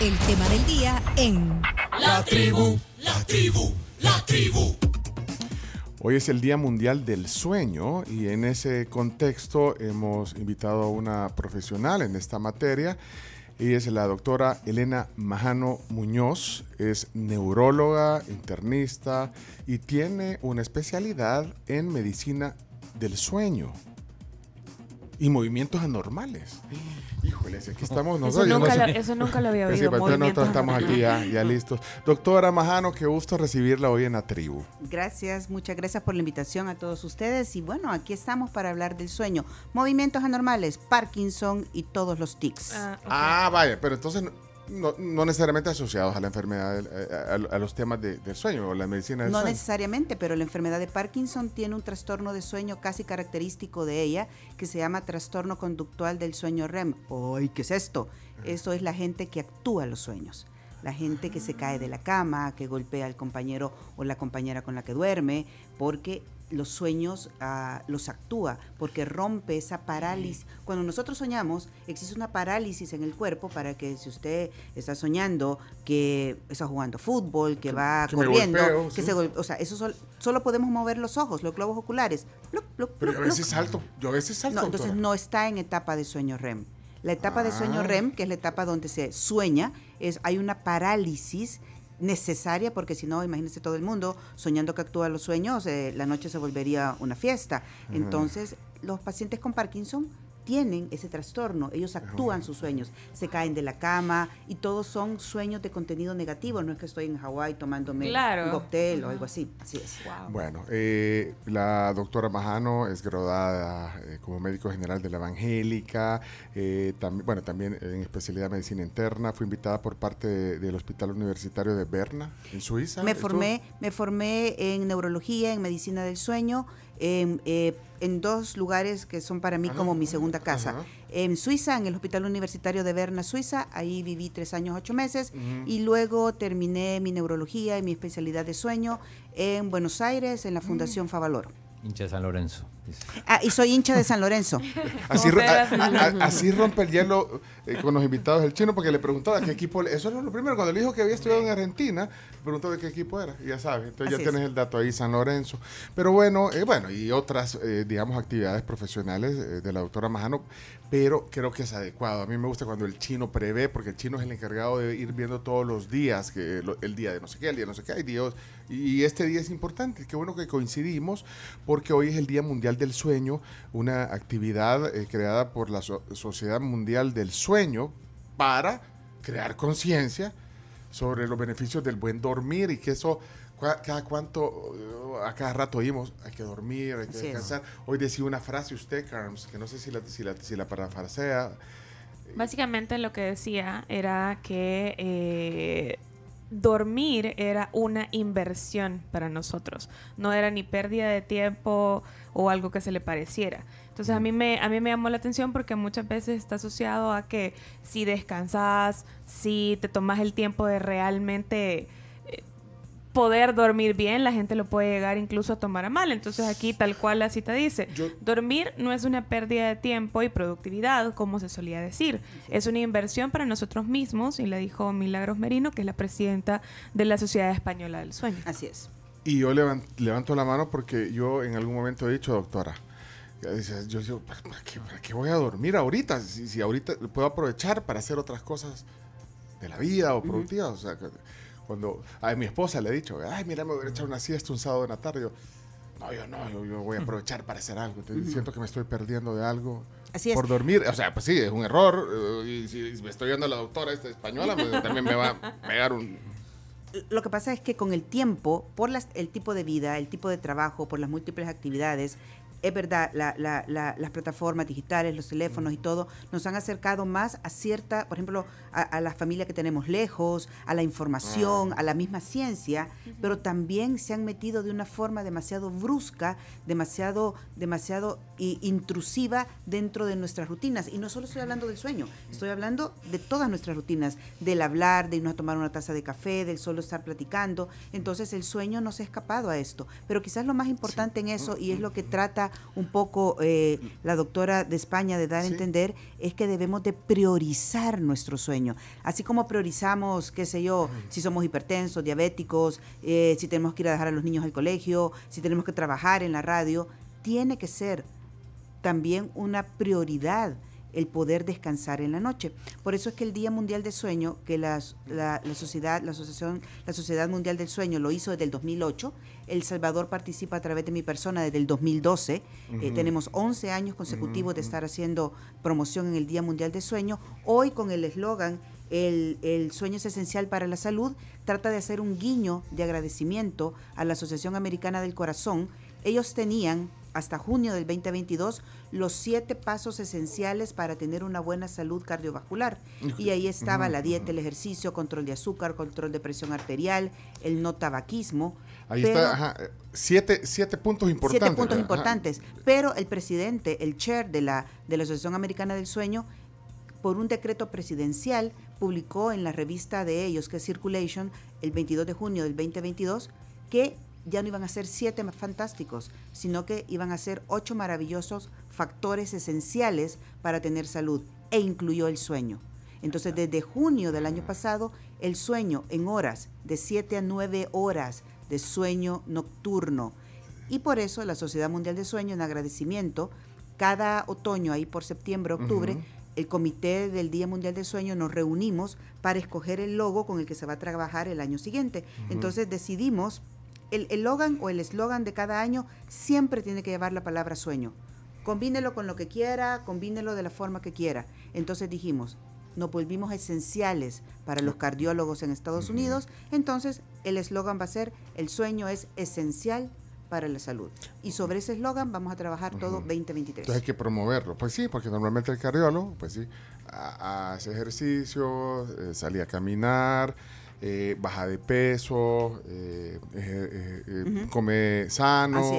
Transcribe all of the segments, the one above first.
el tema del día en La Tribu, La Tribu, La Tribu. Hoy es el Día Mundial del Sueño y en ese contexto hemos invitado a una profesional en esta materia. Ella es la doctora Elena Majano Muñoz, es neuróloga, internista y tiene una especialidad en medicina del sueño y movimientos anormales. Híjole, aquí estamos nosotros. Eso, nunca, lo, eso nunca lo había visto. Sí, nosotros estamos aquí ya, listos. Doctora Majano, qué gusto recibirla hoy en la tribu. Gracias, muchas gracias por la invitación a todos ustedes. Y bueno, aquí estamos para hablar del sueño, movimientos anormales, Parkinson y todos los tics. Ah, ah vaya, pero entonces no, necesariamente asociados a la enfermedad, eh, a, los temas del sueño o la medicina del no sueño. No necesariamente, pero la enfermedad de Parkinson tiene un trastorno de sueño casi característico de ella que se llama trastorno conductual del sueño REM. ¡Ay, qué es esto! Eso es la gente que actúa los sueños. La gente que se cae de la cama, que golpea al compañero o la compañera con la que duerme, porque los sueños ah, los actúa, porque rompe esa parálisis. Cuando nosotros soñamos, existe una parálisis en el cuerpo para que si usted está soñando que está jugando fútbol, que, va corriendo, que se o sea, eso solo podemos mover los ojos, los globos oculares. Pero a veces salto, yo a veces salto. No, entonces no está en etapa de sueño REM. La etapa de sueño ah. REM, que es la etapa donde se sueña, es hay una parálisis necesaria porque si no, imagínense todo el mundo soñando que actúa los sueños, eh, la noche se volvería una fiesta. Entonces, los pacientes con Parkinson tienen ese trastorno, ellos actúan sus sueños, se caen de la cama y todos son sueños de contenido negativo, no es que estoy en Hawái tomándome un cóctel o algo así, es. Bueno, eh, la doctora Majano es graduada eh, como médico general de la Evangélica, eh, bueno, también en especialidad de medicina interna, fue invitada por parte del Hospital Universitario de Berna, en Suiza. Me formé, me formé en neurología, en medicina del sueño, en, em, eh, en dos lugares que son para mí como mi segunda casa. En Suiza, en el Hospital Universitario de Berna, Suiza, ahí viví tres años, ocho meses, y luego terminé mi neurología y mi especialidad de sueño en Buenos Aires, en la mm. Fundación Favalor Favaloro. San Lorenzo. Ah, y soy hincha de San Lorenzo. así, rompe el hielo eh, con los invitados del chino, porque le preguntaba qué equipo. Eso era lo primero. Cuando le dijo que había estudiado en Argentina, preguntó de qué equipo era. Ya sabes, entonces ya tienes el dato ahí, San Lorenzo. Pero bueno, eh, bueno y otras, eh, digamos, actividades profesionales de la doctora Majano, pero creo que es adecuado. A mí me gusta cuando el chino prevé, porque el chino es el encargado de ir viendo todos los días, que el día de no sé qué, el día de no sé qué, y, Dios, y este día es importante. Qué bueno que coincidimos, porque hoy es el Día Mundial del Sueño, una actividad eh, creada por la Sociedad Mundial del Sueño para crear conciencia sobre los beneficios del buen dormir y que eso cada cuánto, uh, a cada rato oímos, hay que dormir, hay que descansar. Hoy decía una frase usted, Carms, que no sé si la, si la, si la parafrasea. Básicamente lo que decía era que eh, dormir era una inversión para nosotros. No era ni pérdida de tiempo, o algo que se le pareciera. Entonces a mm. mí me, a mí me llamó la atención porque muchas veces está asociado a que si descansas, si te tomas el tiempo de realmente eh, poder dormir bien, la gente lo puede llegar incluso a tomar a mal. Entonces aquí tal cual la cita dice, dormir no es una pérdida de tiempo y productividad, como se solía decir, es una inversión para nosotros mismos, y la dijo Milagros Merino, que es la presidenta de la Sociedad Española del Sueño. Así es. Y yo levanto la mano porque yo en algún momento he dicho, doctora, yo digo, ¿para qué, voy a dormir ahorita? Si, ahorita puedo aprovechar para hacer otras cosas de la vida o productivas. O sea, cuando a mi esposa le he dicho, ay, mira, me voy a echar una siesta un sábado en la tarde. Yo, no, yo no, yo, voy a aprovechar para hacer algo. Siento que me estoy perdiendo de algo. Por dormir, o sea, pues sí, es un error. Eh, y si me estoy viendo a la doctora esta española, pues, también me va a pegar un lo que pasa es que con el tiempo, por las, el tipo de vida, el tipo de trabajo, por las múltiples actividades, es verdad, las plataformas digitales, los teléfonos y mm. todo, nos han acercado más a cierta, por ejemplo, a, la familia que tenemos lejos, a la información, mm. a la misma ciencia, pero también se han metido de una forma demasiado brusca, demasiado, demasiado eh, intrusiva dentro de nuestras rutinas. Y no solo estoy hablando del sueño, estoy hablando de todas nuestras rutinas, del hablar, de irnos a tomar una taza de café, del solo estar platicando. Entonces el sueño no se ha escapado a esto. Pero quizás lo más importante en eso, y es mm. lo que trata un poco eh, la doctora de España de dar a entender es que debemos de priorizar nuestro sueño. Así como priorizamos, qué sé yo, si somos hipertensos, diabéticos, eh, si tenemos que ir a dejar a los niños al colegio, si tenemos que trabajar en la radio, tiene que ser también una prioridad el poder descansar en la noche. Por eso es que el Día Mundial del Sueño, que la, sociedad, la Sociedad Mundial del Sueño lo hizo desde el 2008 el Salvador participa a través de mi persona desde el 2012. Eh, tenemos 11 años consecutivos de estar haciendo promoción en el Día Mundial de Sueño. Hoy con el eslogan el, el, sueño es esencial para la salud, trata de hacer un guiño de agradecimiento a la Asociación Americana del Corazón. Ellos tenían hasta junio del 2022 los siete pasos esenciales para tener una buena salud cardiovascular. Y ahí estaba la dieta, el ejercicio, control de azúcar, control de presión arterial, el no tabaquismo. Ahí está, siete, puntos importantes. Siete puntos importantes. Pero el presidente, el chair de la, de la Asociación Americana del Sueño, por un decreto presidencial, publicó en la revista de ellos, que es Circulation, el 22 de junio del 2022, que ya no iban a ser siete fantásticos, sino que iban a ser ocho maravillosos factores esenciales para tener salud, e incluyó el sueño. Entonces, desde junio del año pasado, el sueño en horas, de 7 a 9 horas, de sueño nocturno. Y por eso la Sociedad Mundial de Sueño, en agradecimiento, cada otoño, ahí por septiembre, octubre, el Comité del Día Mundial de Sueño nos reunimos para escoger el logo con el que se va a trabajar el año siguiente. Entonces decidimos, el, el o el eslogan de cada año siempre tiene que llevar la palabra sueño combínelo con lo que quiera, combínelo de la forma que quiera. Entonces dijimos, nos volvimos esenciales para los cardiólogos en Estados Unidos, entonces el eslogan va a ser, el sueño es esencial para la salud. Y sobre ese eslogan vamos a trabajar todo 2023. Entonces hay que promoverlo. Pues sí, porque normalmente el cardiólogo, pues sí, hace ejercicio, eh, salía a caminar, eh, baja de peso, eh, come sano.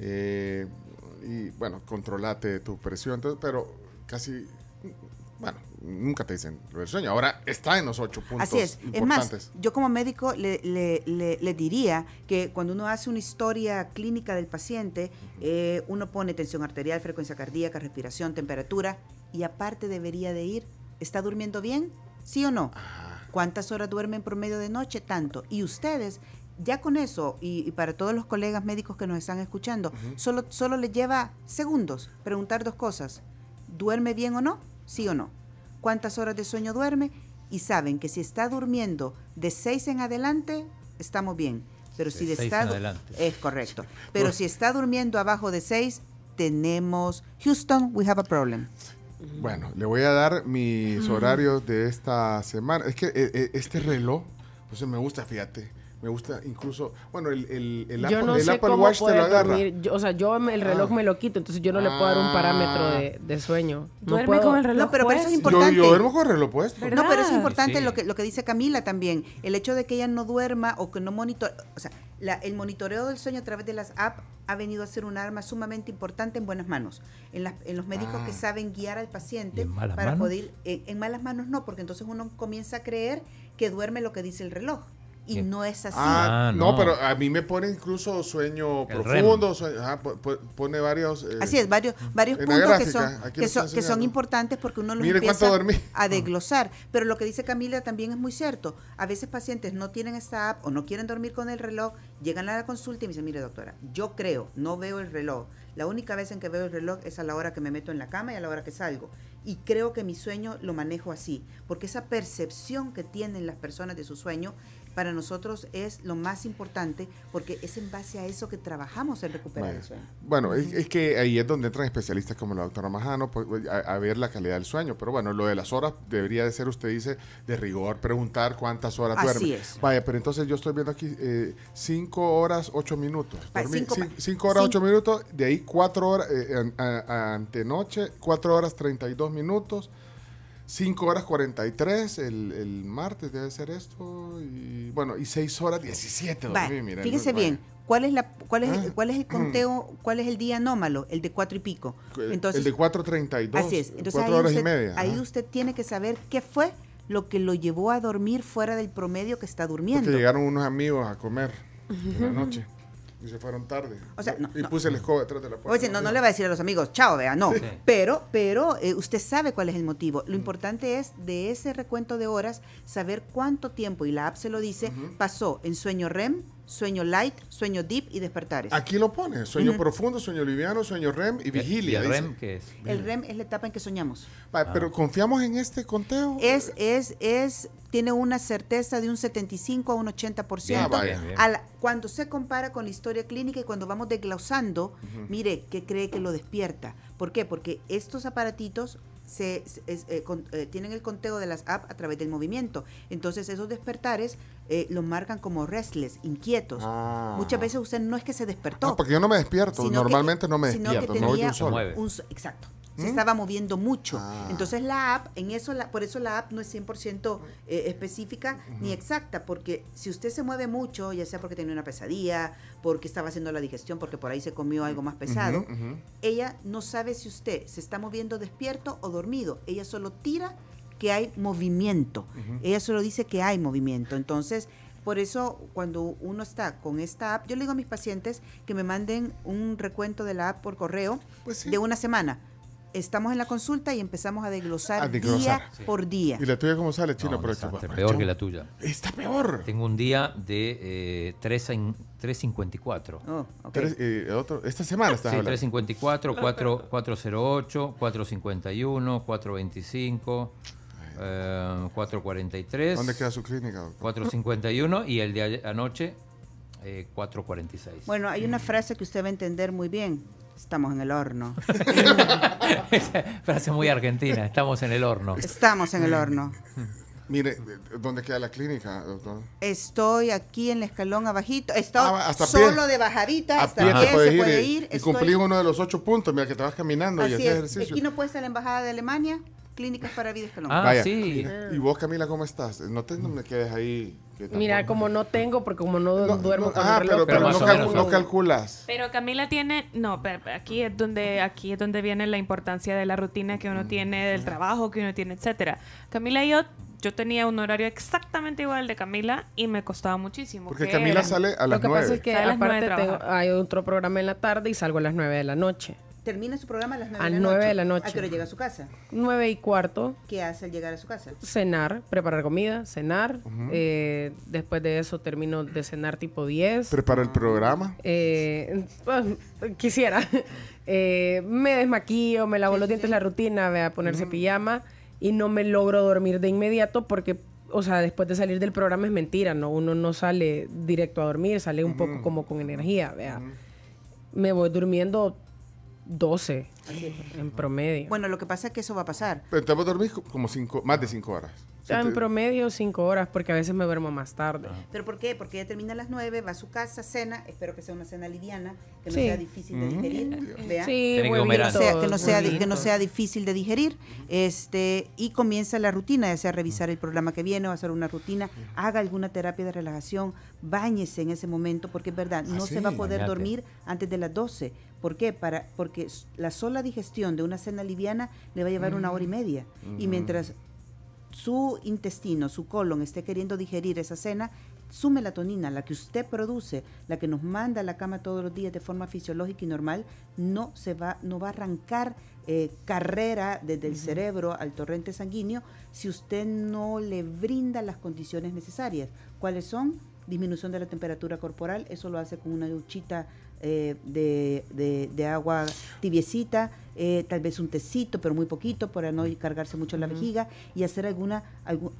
y bueno, controlate tu presión, pero casi, bueno, nunca te dicen lo del sueño. Ahora está en los ocho puntos Así es. Es más, yo como médico le, diría que cuando uno hace una historia clínica del paciente, eh, uno pone tensión arterial, frecuencia cardíaca, respiración, temperatura y aparte debería de ir, ¿está durmiendo bien? ¿Sí o no? ¿Cuántas horas duermen por medio de noche? Tanto. Y ustedes ya con eso, y, para todos los colegas médicos que nos están escuchando, solo, solo les lleva segundos preguntar dos cosas. ¿Duerme bien o no? ¿Sí o no? cuántas horas de sueño duerme y saben que si está durmiendo de 6 en adelante, estamos bien. Pero si de estado es correcto. Pero si está durmiendo abajo de 6, tenemos Houston, we have a problem. Bueno, le voy a dar mis mm. horarios de esta semana. Es que eh, eh, este reloj, pues me gusta, fíjate. Me gusta incluso, bueno, el, el, el Apple, Watch te lo agarra. Yo, o sea, yo el reloj ah. me lo quito, entonces yo no le puedo dar un ah. parámetro de, sueño. Duerme con el reloj. No, pero, es importante. Yo, duermo con el reloj No, pero es ah, importante lo, que, lo que dice Camila también. El hecho de que ella no duerma o que no monitore. O sea, el monitoreo del sueño a través de las apps ha venido a ser un arma sumamente importante en buenas manos. En, los médicos que saben guiar al paciente para poder. en malas manos no, porque entonces uno comienza a creer que duerme lo que dice el reloj y no es así. Ah, ah no. pero a mí me pone incluso sueño profundo, pone varios... Eh, así es, varios, varios puntos que, son, importantes porque uno los empieza a desglosar. Pero lo que dice Camila también es muy cierto. A veces pacientes no tienen esta app o no quieren dormir con el reloj, llegan a la consulta y me dicen, mire doctora, yo creo, no veo el reloj. La única vez en que veo el reloj es a la hora que me meto en la cama y a la hora que salgo. Y creo que mi sueño lo manejo así, porque esa percepción que tienen las personas de su sueño para nosotros es lo más importante porque es en base a eso que trabajamos en recuperar el sueño. Bueno, es, que ahí es donde entran especialistas como la doctora Majano pues, pues, a, ver la calidad del sueño. Pero bueno, lo de las horas debería de ser, usted dice, de rigor, preguntar cuántas horas Así Vaya, pero entonces yo estoy viendo aquí 5 eh, horas 8 minutos. 5 horas 8 minutos, de ahí 4 horas eh, ante noche, 4 horas 32 minutos 5 horas 43 el, el martes debe ser esto. Y, bueno, y 6 horas 17. fíjese bien, ¿cuál es, la, cuál, es, ah, ¿cuál es el mm. conteo, cuál es el día anómalo? El de 4 y pico. Entonces, el de 4.32. Así es, entonces 4 horas y media. Ahí usted tiene que saber qué fue lo que lo llevó a dormir fuera del promedio que está durmiendo. Porque llegaron unos amigos a comer en la noche. Y se fueron tarde. y puse el escoba detrás de la puerta. no, le va a decir a los amigos, chao, vea, no. Pero, pero eh, usted sabe cuál es el motivo. Lo importante es de ese recuento de horas saber cuánto tiempo, y la app se lo dice, pasó en sueño REM, sueño light, sueño deep y despertares. Aquí lo pone, sueño profundo, sueño liviano, sueño REM y vigilia. el REM es? El REM es la etapa en que soñamos. Ah. Pero confiamos en este conteo. Es, es, es, tiene una certeza de un 75 a un 80%. cuando se compara con la historia clínica y cuando vamos desglosando, mire, que cree que lo despierta. ¿Por qué? Porque estos aparatitos se, eh, eh, tienen el conteo de las apps a través del movimiento. Entonces esos despertares eh, los marcan como restless, inquietos. Ah. Muchas veces usted no es que se despertó. Ah, porque yo no me despierto, normalmente e, no me despierto, tenía sol. Exacto se ¿Mm? estaba moviendo mucho. Ah. Entonces la app, en eso la, por eso la app no es 100% eh, específica ni exacta, porque si usted se mueve mucho, ya sea porque tenía una pesadilla, porque estaba haciendo la digestión, porque por ahí se comió algo más pesado, ella no sabe si usted se está moviendo despierto o dormido. Ella solo tira que hay movimiento. Ella solo dice que hay movimiento. Entonces, por eso, cuando uno está con esta app, yo le digo a mis pacientes que me manden un recuento de la app por correo pues de una semana estamos en la consulta y empezamos a desglosar, día por día. ¿Y la tuya cómo sale, Chino? Está peor que la tuya. Está peor. Tengo un día de eh, 3.54. Eh, otro, esta semana estás sí, 3.54, 4, 4.08, 4.51, 4.25. 4.43. ¿Dónde queda su clínica? 4.51 y el de anoche 4.46. Eh, bueno, hay una frase que usted va a entender muy bien Estamos en el horno. frase muy argentina, estamos en el horno. Estamos en el horno. Mire, ¿dónde queda la clínica, doctor? Estoy aquí en el escalón abajito. Estoy ah, solo de bajadita. Hasta pie, se puede ir. Y cumplí uno de los ocho puntos. Mira, que te vas caminando y haces ejercicio. Aquí no puede a la Embajada de Alemania, Clínicas para Vida Escalón. Ah, sí. Y vos, Camila, ¿cómo estás? No te quedes ahí Mira, como no tengo, porque como no, duermo ajá, ah, pero, no, calculas. Pero Camila tiene, no, aquí es donde aquí es donde viene la importancia de la rutina que uno mm, tiene, del trabajo que uno tiene, etcétera. Camila y yo yo tenía un horario exactamente igual de Camila y me costaba muchísimo. Porque Camila sale a las 9. Lo que pasa es que aparte tengo, hay otro programa en la tarde y salgo a las 9 de la noche termina su programa a las 9 de la noche? A 9 de la noche. ¿A qué hora llega a su casa? 9 y cuarto. ¿Qué hace al llegar a su casa? Cenar, preparar comida, cenar. Eh, después de eso termino de cenar tipo 10. ¿Prepara el programa? Eh, pues, quisiera. Eh, me desmaquillo, me lavo los dientes, la rutina, voy a ponerse pijama y no me logro dormir de inmediato porque o sea, después de salir del programa es mentira, ¿no? Uno no sale directo a dormir, sale un poco como con energía, vea. Me voy durmiendo 12 en promedio. Bueno, lo que pasa es que eso va a pasar. Pero te vas a dormir como cinco, más de cinco horas. en promedio cinco horas, porque a veces me duermo más tarde. ¿Pero por qué? Porque ella termina a las nueve, va a su casa, cena, espero que sea una cena liviana, que no sea difícil de mm, digerir. que, no sea, difícil de digerir. este Y comienza la rutina, ya sea revisar el programa que viene o hacer una rutina, haga alguna terapia de relajación, báñese en ese momento, porque es verdad, no ah, se va a poder dormir antes de las 12. ¿Por qué? Para, porque la sola digestión de una cena liviana le va a llevar una hora y media. Y mientras su intestino, su colon esté queriendo digerir esa cena, su melatonina, la que usted produce, la que nos manda a la cama todos los días de forma fisiológica y normal, no se va, no va a arrancar eh, carrera desde el cerebro al torrente sanguíneo si usted no le brinda las condiciones necesarias. ¿Cuáles son? Disminución de la temperatura corporal, eso lo hace con una duchita eh, de, de, agua tibiecita, eh, tal vez un tecito, pero muy poquito para no cargarse mucho la vejiga y hacer alguna,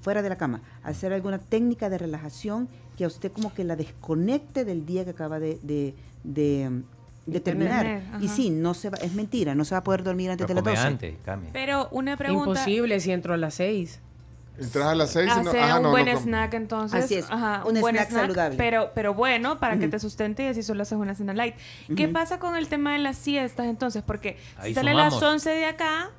fuera de la cama, hacer alguna técnica de relajación que a usted como que la desconecte del día que acaba de, de, determinar. Y, sí, no se va, es mentira, no se va a poder dormir antes de las 12. Pero una pregunta. Imposible si entro a las 6. Entras a las 6 y no, un buen snack entonces. Así es, un, buen snack, saludable. Pero, pero bueno, para que te sustente y así solo haces una cena light. ¿Qué pasa con el tema de las siestas entonces? Porque sale a las 11 de acá,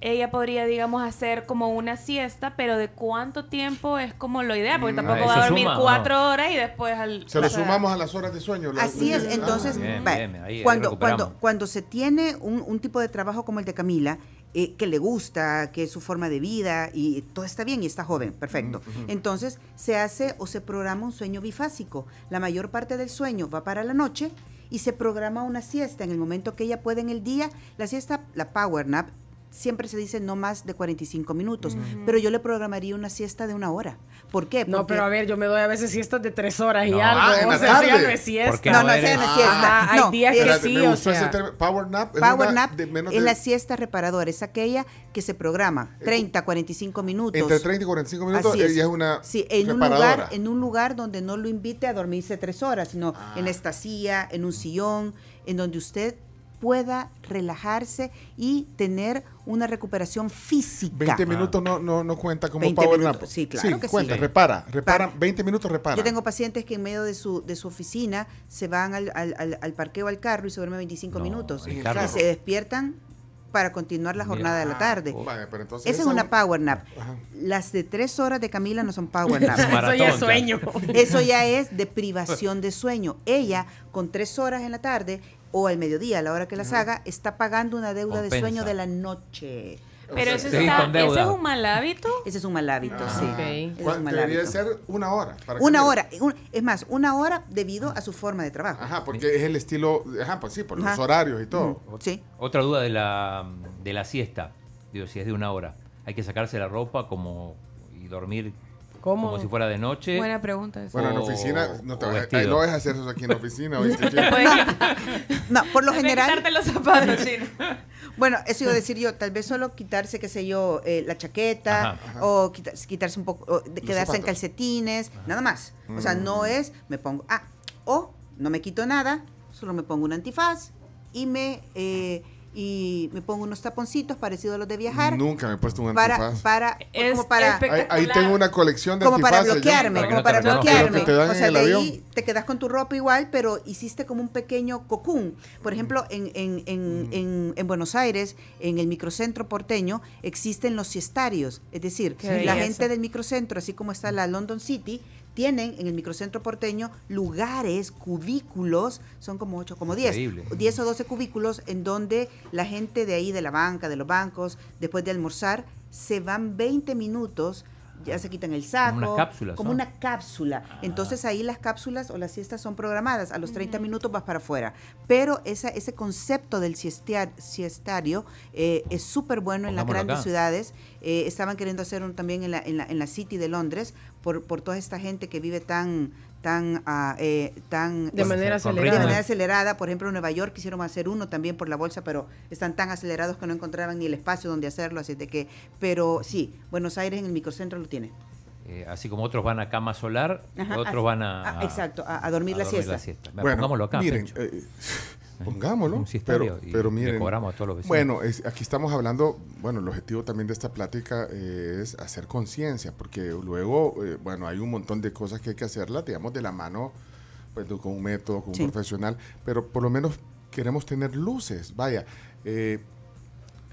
ella podría, digamos, hacer como una siesta, pero ¿de cuánto tiempo es como lo ideal? Porque mm, tampoco va a dormir 4 cuatro horas y después al... Se lo sumamos a las horas de sueño. así es, entonces, ah, cuando, cuando, cuando se tiene un tipo de trabajo como el de Camila, eh, que le gusta, que es su forma de vida y todo está bien y está joven, perfecto. Entonces se hace o se programa un sueño bifásico. La mayor parte del sueño va para la noche y se programa una siesta en el momento que ella puede en el día. La siesta, la power nap, siempre se dice no más de 45 minutos, pero yo le programaría una siesta de una hora. ¿Por qué? No, pero a ver, yo me doy a veces siestas de tres horas y algo. Ah, o sea, no es siesta. No, no, es siesta. no, hay días que sí, o sea. Power nap, es, power nap de menos es la siesta reparadora, es aquella que se programa 30, eh, 45 minutos. Entre 30 y 45 minutos es. es. una Sí, en un, lugar, en un lugar donde no lo invite a dormirse tres horas, sino en ah. esta silla, en un sillón, en donde usted pueda relajarse y tener una recuperación física. 20 minutos no, cuenta como power nap. Sí, claro que cuenta, repara, repara, 20 minutos repara. Yo tengo pacientes que en medio de su, de su oficina se van al, al, parqueo al carro y se duermen 25 minutos. se despiertan para continuar la jornada de la tarde. esa, es una power nap. Las de tres horas de Camila no son power nap. Eso ya es sueño. Eso ya es privación de sueño. Ella, con tres horas en la tarde, o al mediodía, a la hora que las haga, está pagando una deuda de sueño de la noche. Pero ese es un mal hábito. Ese es un mal hábito, ah, sí. Debería ser una hora. una hora. es más, una hora debido a su forma de trabajo. Ajá, porque es el estilo. Ajá, pues sí, por los horarios y todo. sí. Otra duda de la, de la siesta. Digo, si es de una hora. Hay que sacarse la ropa como y dormir ¿Cómo? Como si fuera de noche. Buena pregunta. Bueno, en oficina, no, te, no es hacer eso aquí en oficina. no, por lo general. Quitarte los zapatos, sí. Bueno, eso iba a decir yo, tal vez solo quitarse, qué sé yo, eh, la chaqueta o quitarse, un poco, quedarse en calcetines, nada más. O sea, no mm. es, me pongo, ah, o no me quito nada, solo me pongo un antifaz y me... Eh, y me pongo unos taponcitos parecidos a los de viajar. Nunca me he puesto un Para, ahí, tengo una colección de como para bloquearme, como para bloquearme. o sea, de ahí te quedas con tu ropa igual, pero hiciste como un pequeño cocún. Por ejemplo, en, en, en, en, Buenos Aires, en el microcentro porteño, existen los siestarios. Es decir, la gente del microcentro, así como está la London City, tienen en el microcentro porteño lugares, cubículos, son como 8, como 10, 10 o 12 cubículos en donde la gente de ahí, de la banca, de los bancos, después de almorzar, se van 20 minutos ya se quitan el saco. Como una cápsula. Ah. Entonces ahí las cápsulas o las siestas son programadas. A los 30 minutos vas para afuera. Pero ese concepto del siestario eh, es súper bueno en las grandes ciudades. Eh, estaban queriendo hacer también en la, en la, en, la, City de Londres por, por toda esta gente que vive tan, tan, ah, eh, tan este, de manera acelerada. Por ejemplo, en Nueva York quisieron hacer uno también por la bolsa, pero están tan acelerados que no encontraban ni el espacio donde hacerlo, así de que, pero sí, Buenos Aires en el microcentro lo tiene. Eh, así como otros van a cama solar, otros van a, ah, exacto, a, dormir, la, siesta. Bueno, miren, Pongámoslo. pero, pero miren, Bueno, aquí estamos hablando, bueno, el objetivo también de esta plática eh, es hacer conciencia, porque luego, eh, bueno, hay un montón de cosas que hay que hacerla, digamos, de la mano, pues, con un método, con un profesional, pero por lo menos queremos tener luces, vaya. Eh,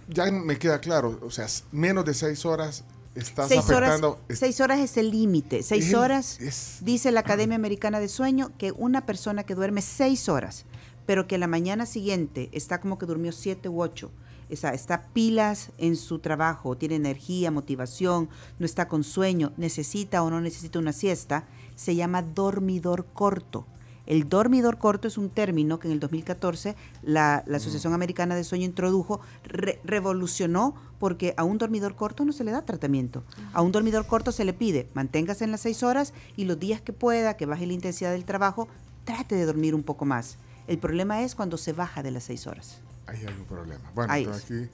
ya me queda claro, o sea, menos de seis horas estás seis Horas, seis horas es el límite. Seis horas, dice la Academia Americana de Sueño, que una persona que duerme seis horas pero que la mañana siguiente está como que durmió siete u ocho, está, está pilas en su trabajo, tiene energía, motivación, no está con sueño, necesita o no necesita una siesta, se llama dormidor corto. El dormidor corto es un término que en el 2014 la, la Asociación Americana de Sueño introdujo, revolucionó porque a un dormidor corto no se le da tratamiento. A un dormidor corto se le pide manténgase en las seis horas y los días que pueda, que baje la intensidad del trabajo, trate de dormir un poco más. El problema es cuando se baja de las seis horas. Ahí hay un problema. Bueno, aquí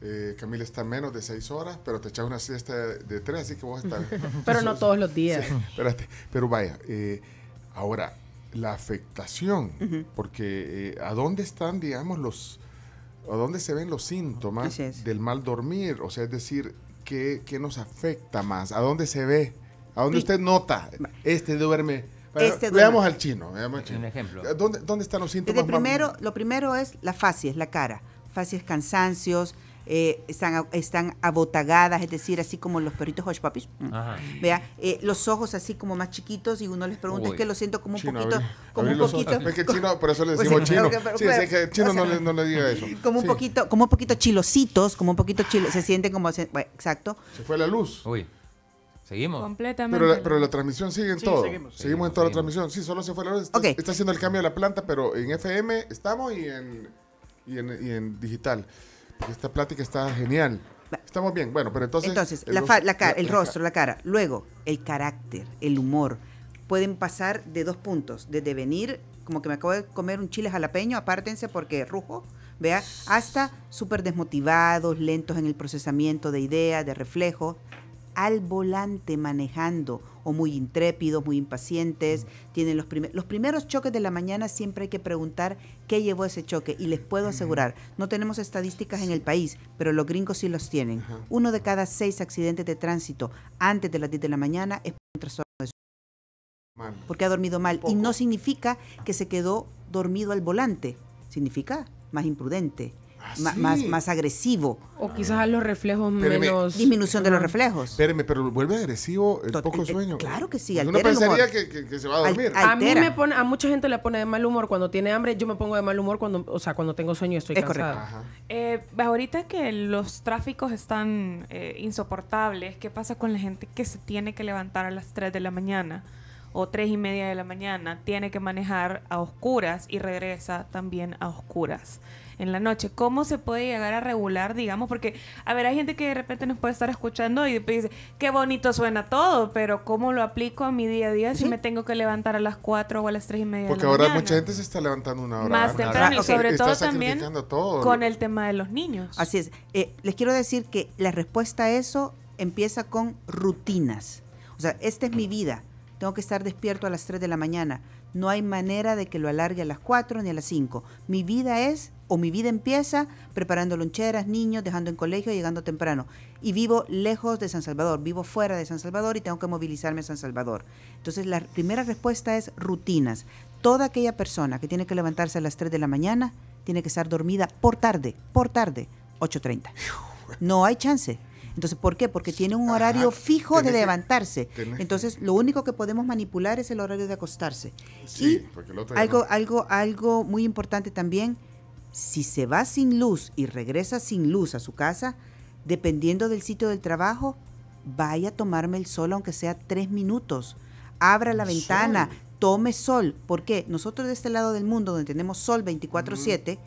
eh, Camila está menos de seis horas, pero te echas una siesta de tres, así que vos estás... pero no todos los días. espérate, pero vaya, eh, ahora, la afectación, porque eh, ¿a dónde están, digamos, los... ¿A dónde se ven los síntomas del mal dormir? O sea, es decir, ¿qué, nos afecta más? ¿A dónde se ve? ¿A dónde usted nota? Este duerme este veamos al chino. Veamos al chino. Un ejemplo. Eh, ¿Dónde, ¿Dónde, están los síntomas? Primero, Lo primero es la es la cara. Facies, cansancios, eh, están, están abotagadas, es decir, así como los perritos Hush mm. Vea, eh, los ojos así como más chiquitos y uno les pregunta, es que lo siento como un poquito. como un poquito es chino, por eso le decimos pues chino. sí, es que chino no, diga eso. Como un poquito, como un poquito chilositos, como un poquito chilo, se sienten como, bueno, exacto. Se fue la luz. Uy. Seguimos. Pero la, transmisión sigue en todo. Seguimos. en toda la transmisión. Sí, solo se fue la hora. Está, haciendo el cambio de la planta, pero en FM estamos y en, digital. esta plática está genial. Estamos bien. Bueno, pero entonces. Entonces, el, rostro, la cara, el rostro, la cara. Luego, el carácter, el humor. Pueden pasar de dos puntos: desde venir, como que me acabo de comer un chile jalapeño, apártense porque rujo, vea, hasta súper desmotivados, lentos en el procesamiento de ideas, de reflejo al volante manejando o muy intrépidos, muy impacientes. Tienen los, primeros choques de la mañana siempre hay que preguntar qué llevó ese choque y les puedo asegurar, no tenemos estadísticas en el país, pero los gringos sí los tienen. Uno de cada seis accidentes de tránsito antes de las 10 de la mañana es por un trastorno de Porque ha dormido mal. Y no significa que se quedó dormido al volante, significa más imprudente Ah, más, más agresivo. O quizás a los reflejos menos. Disminución de los reflejos. Espéreme, pero vuelve agresivo el poco eh, sueño. Claro que sí, el pensaría que, se va a dormir. A mí me pone, a mucha gente le pone de mal humor cuando tiene hambre. Yo me pongo de mal humor cuando, o sea, cuando tengo sueño y estoy Es eh, ahorita que los tráficos están eh, insoportables, ¿qué pasa con la gente que se tiene que levantar a las 3 de la mañana o tres y media de la mañana? Tiene que manejar a oscuras y regresa también a oscuras en la noche. ¿Cómo se puede llegar a regular, digamos? Porque, a ver, hay gente que de repente nos puede estar escuchando y dice, qué bonito suena todo, pero ¿cómo lo aplico a mi día a día si me tengo que levantar a las 4 o a las tres y media? Porque ahora mucha gente se está levantando una hora. Más temprano y sobre todo también con el tema de los niños. Así es. Eh, les quiero decir que la respuesta a eso empieza con rutinas. O sea, esta es mi vida. Tengo que estar despierto a las 3 de la mañana. No hay manera de que lo alargue a las 4 ni a las 5. Mi vida es o mi vida empieza preparando loncheras, niños, dejando en colegio, llegando temprano. Y vivo lejos de San Salvador, vivo fuera de San Salvador y tengo que movilizarme a San Salvador. Entonces la primera respuesta es rutinas. Toda aquella persona que tiene que levantarse a las 3 de la mañana tiene que estar dormida por tarde, por tarde, 8.30. No hay chance. Entonces, ¿por qué? Porque tiene un horario fijo de levantarse. Entonces, lo único que podemos manipular es el horario de acostarse. y algo, algo, algo muy importante también si se va sin luz y regresa sin luz a su casa, dependiendo del sitio del trabajo, vaya a tomarme el sol aunque sea tres minutos. Abra la ventana, tome sol. porque Nosotros de este lado del mundo, donde tenemos sol 24/7,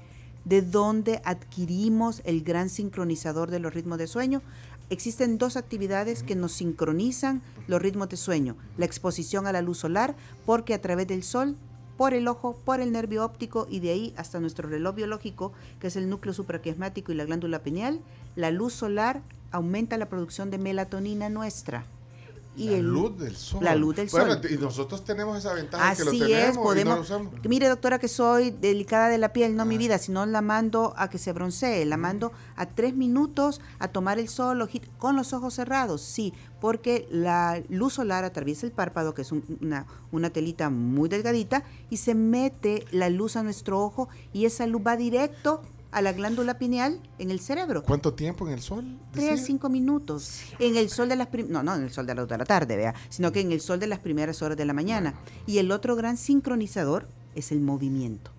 de donde adquirimos el gran sincronizador de los ritmos de sueño, existen dos actividades que nos sincronizan los ritmos de sueño. La exposición a la luz solar, porque a través del sol por el ojo, por el nervio óptico y de ahí hasta nuestro reloj biológico, que es el núcleo supraquiasmático y la glándula pineal, la luz solar aumenta la producción de melatonina nuestra la luz del sol. La luz Y nosotros tenemos esa ventaja Así que lo tenemos es, podemos. Mire, doctora, que soy delicada de la piel, no mi ah. vida, sino la mando a que se broncee, la mm. mando a tres minutos a tomar el sol con los ojos cerrados, sí, porque la luz solar atraviesa el párpado, que es una, una telita muy delgadita, y se mete la luz a nuestro ojo y esa luz va directo a la glándula pineal en el cerebro. ¿Cuánto tiempo en el sol? Tres a cinco minutos. en el sol de las no, no en el sol de la, de la tarde, vea, sino que en el sol de las primeras horas de la mañana. Y el otro gran sincronizador es el movimiento.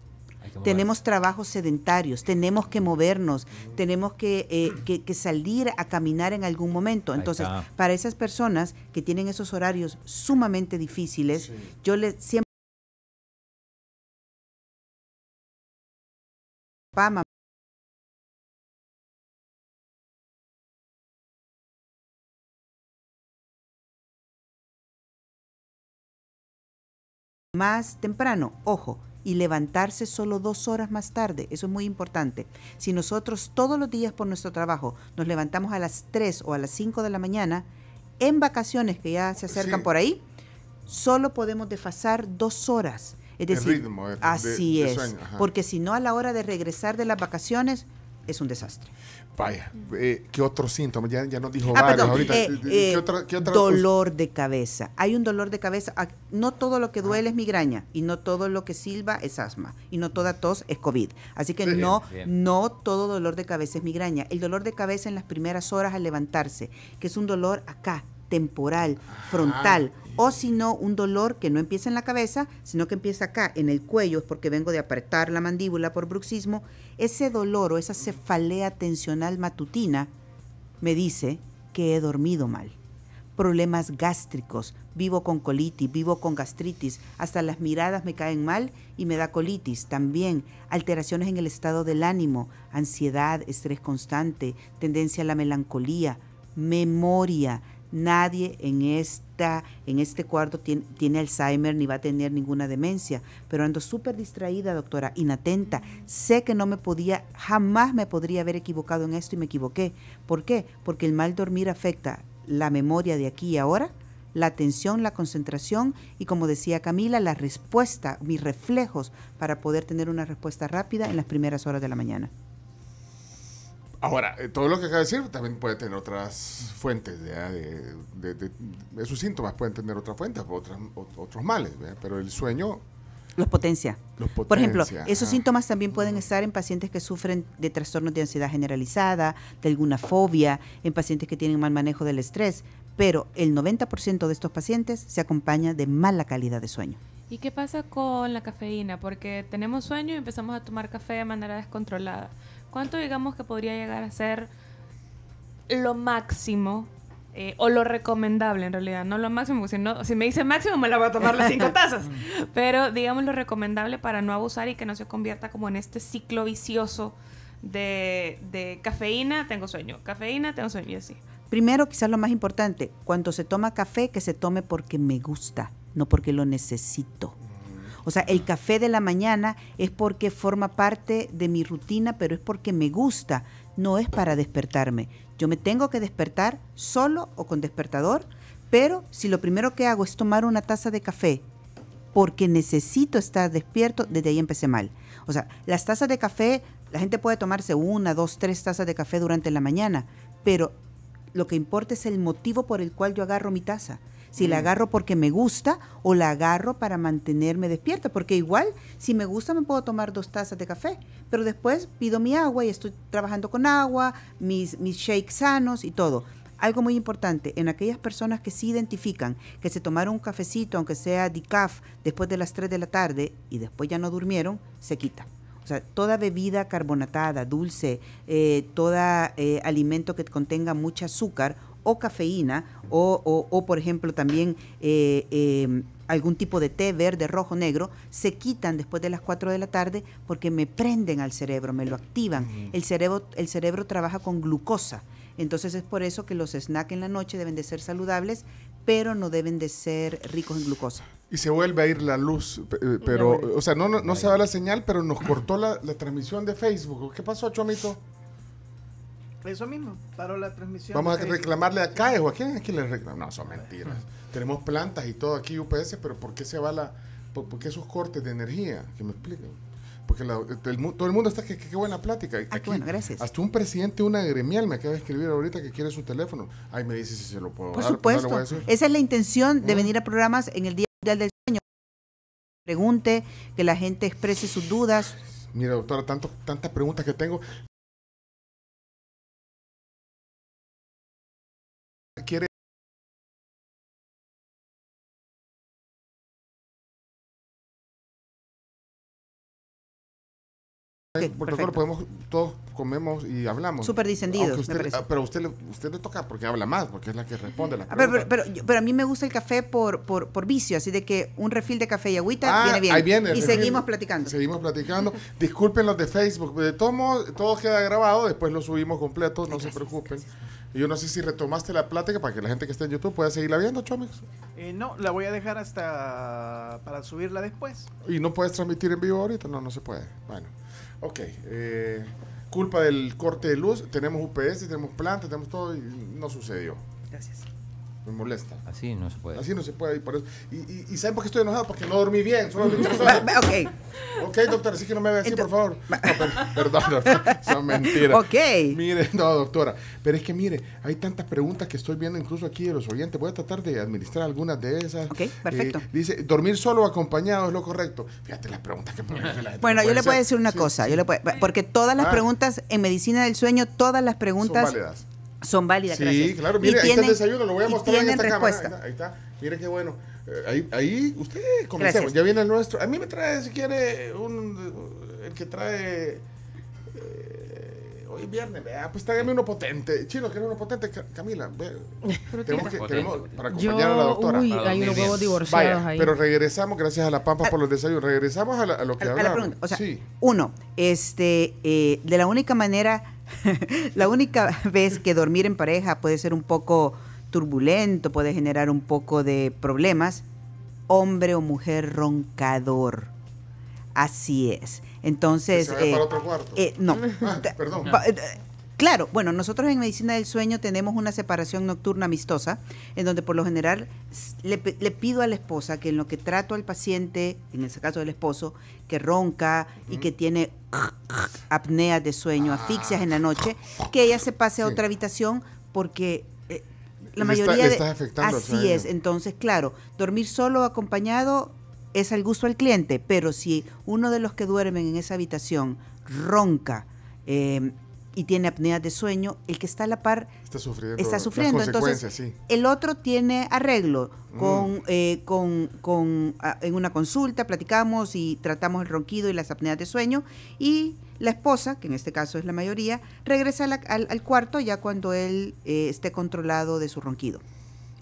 Tenemos trabajos sedentarios, tenemos que movernos, mm. tenemos eh, que, salir a caminar en algún momento. Entonces, para esas personas que tienen esos horarios sumamente difíciles, yo les siempre... más temprano, ojo, y levantarse solo dos horas más tarde. Eso es muy importante. Si nosotros todos los días por nuestro trabajo nos levantamos a las 3 o a las 5 de la mañana, en vacaciones que ya se acercan por ahí, solo podemos desfasar dos horas. Es decir, así es. Porque si no, a la hora de regresar de las vacaciones, es un desastre. Vaya, eh, ¿qué otro síntoma? Ya, ya nos dijo ahorita. dolor de cabeza. Hay un dolor de cabeza. Ah, no todo lo que ah. duele es migraña y no todo lo que silba es asma y no toda tos es COVID. Así que no, no todo dolor de cabeza es migraña. El dolor de cabeza en las primeras horas al levantarse, que es un dolor acá, temporal, ah. frontal o si no un dolor que no empieza en la cabeza, sino que empieza acá, en el cuello, es porque vengo de apretar la mandíbula por bruxismo, ese dolor o esa cefalea tensional matutina me dice que he dormido mal. Problemas gástricos, vivo con colitis, vivo con gastritis, hasta las miradas me caen mal y me da colitis también, alteraciones en el estado del ánimo, ansiedad, estrés constante, tendencia a la melancolía, memoria, Nadie en, esta, en este cuarto tiene, Alzheimer ni va a tener ninguna demencia, pero ando súper distraída, doctora, inatenta. Sé que no me podía, jamás me podría haber equivocado en esto y me equivoqué. ¿Por qué? Porque el mal dormir afecta la memoria de aquí y ahora, la atención, la concentración y, como decía Camila, la respuesta, mis reflejos para poder tener una respuesta rápida en las primeras horas de la mañana. Ahora, eh, todo lo que acaba de decir también puede tener otras fuentes, de, esos síntomas pueden tener otras fuentes, otras, otros males, pero el sueño... Los potencia. Por ejemplo, esos síntomas también pueden estar en pacientes que sufren de trastornos de ansiedad generalizada, de alguna fobia, en pacientes que tienen mal manejo del estrés, pero el 90% de estos pacientes se acompaña de mala calidad de sueño. ¿Y qué pasa con la cafeína? Porque tenemos sueño y empezamos a tomar café de manera descontrolada. ¿Cuánto digamos que podría llegar a ser lo máximo eh, o lo recomendable en realidad, no lo máximo, porque si, me dice máximo me la voy a tomar las cinco tazas, pero digamos lo recomendable para no abusar y que no se convierta como en este ciclo vicioso de, de cafeína, tengo sueño, cafeína, tengo sueño y así. Primero, quizás lo más importante, cuando se toma café, que se tome porque me gusta, no porque lo necesito. O sea, el café de la mañana es porque forma parte de mi rutina, pero es porque me gusta, no es para despertarme. Yo me tengo que despertar solo o con despertador, pero si lo primero que hago es tomar una taza de café porque necesito estar despierto, desde ahí empecé mal. O sea, las tazas de café, la gente puede tomarse una, dos, tres tazas de café durante la mañana, pero lo que importa es el motivo por el cual yo agarro mi taza si la mm. agarro porque me gusta o la agarro para mantenerme despierta, porque igual si me gusta me puedo tomar dos tazas de café, pero después pido mi agua y estoy trabajando con agua, mis, mis shakes sanos y todo. Algo muy importante, en aquellas personas que se identifican que se tomaron un cafecito, aunque sea de decaf, después de las 3 de la tarde y después ya no durmieron, se quita. O sea, toda bebida carbonatada, dulce, eh, todo eh, alimento que contenga mucho azúcar o cafeína o, por ejemplo también eh, em, algún tipo de té verde, rojo, negro, se quitan después de las 4 de la tarde porque me prenden al cerebro, me lo activan. el, cerebro, el cerebro trabaja con glucosa. Entonces es por eso que los snacks en la noche deben de ser saludables, pero no deben de ser ricos en glucosa. Y se vuelve a ir la luz, eh, pero, o sea, no, no, se da la señal, pero nos cortó la, la transmisión de Facebook. ¿Qué pasó, Chomito? Eso mismo, paró la transmisión. Vamos a reclamarle acá, CAE o a quién que le reclama. No, son mentiras. Tenemos plantas y todo aquí UPS, pero ¿por qué se va la, por, qué esos cortes de energía? Que me expliquen. Porque todo el mundo está que qué buena plática. Aquí, ah, gracias. Hasta un presidente una gremial me acaba de escribir ahorita que quiere su teléfono. Ahí me dice si se lo puedo dar. Por pues supuesto. Esa es la intención de mm. venir a programas en el Día Mundial del Sueño. Pregunte, que la gente exprese sus dudas. Mira, doctora, tantas preguntas que tengo. porque todos comemos y hablamos. Súper ah, Pero usted usted le toca porque habla más, porque es la que responde Pero, pero, a mí me gusta el café por, por, vicio, así de que un refil de café y agüita ah, viene bien. Ahí viene, y seguimos platicando. Seguimos platicando. Disculpen los de Facebook, de tomo todo queda grabado, después lo subimos completo, no se preocupen. Yo no sé si retomaste la plática para que la gente que está en YouTube pueda seguirla viendo, Chomix. Eh, no, la voy a dejar hasta para subirla después. ¿Y no puedes transmitir en vivo ahorita? No, no se puede. Bueno. Ok. Eh, culpa del corte de luz, tenemos UPS, tenemos planta, tenemos todo y no sucedió. Gracias me molesta. Así no se puede. Así no se puede. Y, por eso. y, ¿saben por qué estoy enojado? Porque no dormí bien. Solo ok. Ok, doctora, así que no me vea así, por favor. perdón, doctora. Son mentiras. Ok. Mire, no, doctora. Pero es que mire, hay tantas preguntas que estoy viendo incluso aquí de los oyentes. Voy a tratar de administrar algunas de esas. Ok, eh, perfecto. dice, dormir solo o acompañado es lo correcto. Fíjate las preguntas que me la Bueno, yo le puedo decir una cosa. Yo le puedo, porque todas las ah. preguntas en medicina del sueño, todas las preguntas son válidas. Sí, claro, mire, ahí está el desayuno, lo voy a mostrar en esta cámara. Ahí está, ahí mire qué bueno. Eh, ahí, ahí usted, comencemos, ya viene el nuestro. A mí me trae, si quiere, un, el que trae... Eh, hoy viernes, vea, pues tráigame uno potente. Chino, ¿quieres uno potente? Camila, tenemos que, para acompañar a la doctora. Uy, hay unos huevos divorciados ahí. Pero regresamos, gracias a la Pampa por los desayunos, regresamos a, lo que a, hablamos. La pregunta, o sea, uno, este, eh, de la única manera la única vez que dormir en pareja puede ser un poco turbulento, puede generar un poco de problemas, hombre o mujer roncador. Así es. Entonces. Eh, eh, no. Ah, perdón. Eh, Claro, bueno, nosotros en medicina del sueño tenemos una separación nocturna amistosa, en donde por lo general le, pido a la esposa que en lo que trato al paciente, en ese caso del esposo, que ronca y que tiene apneas de sueño, ah. asfixias en la noche, que ella se pase a otra habitación porque eh, la mayoría de, estás así es, entonces claro, dormir solo acompañado es al gusto al cliente, pero si uno de los que duermen en esa habitación ronca eh, y tiene apnea de sueño, el que está a la par está sufriendo. Entonces, el otro tiene arreglo. Mm. Eh, con, con, con ah, en una consulta platicamos y tratamos el ronquido y las apneas de sueño. Y la esposa, que en este caso es la mayoría, regresa al, al, cuarto ya cuando él eh, esté controlado de su ronquido.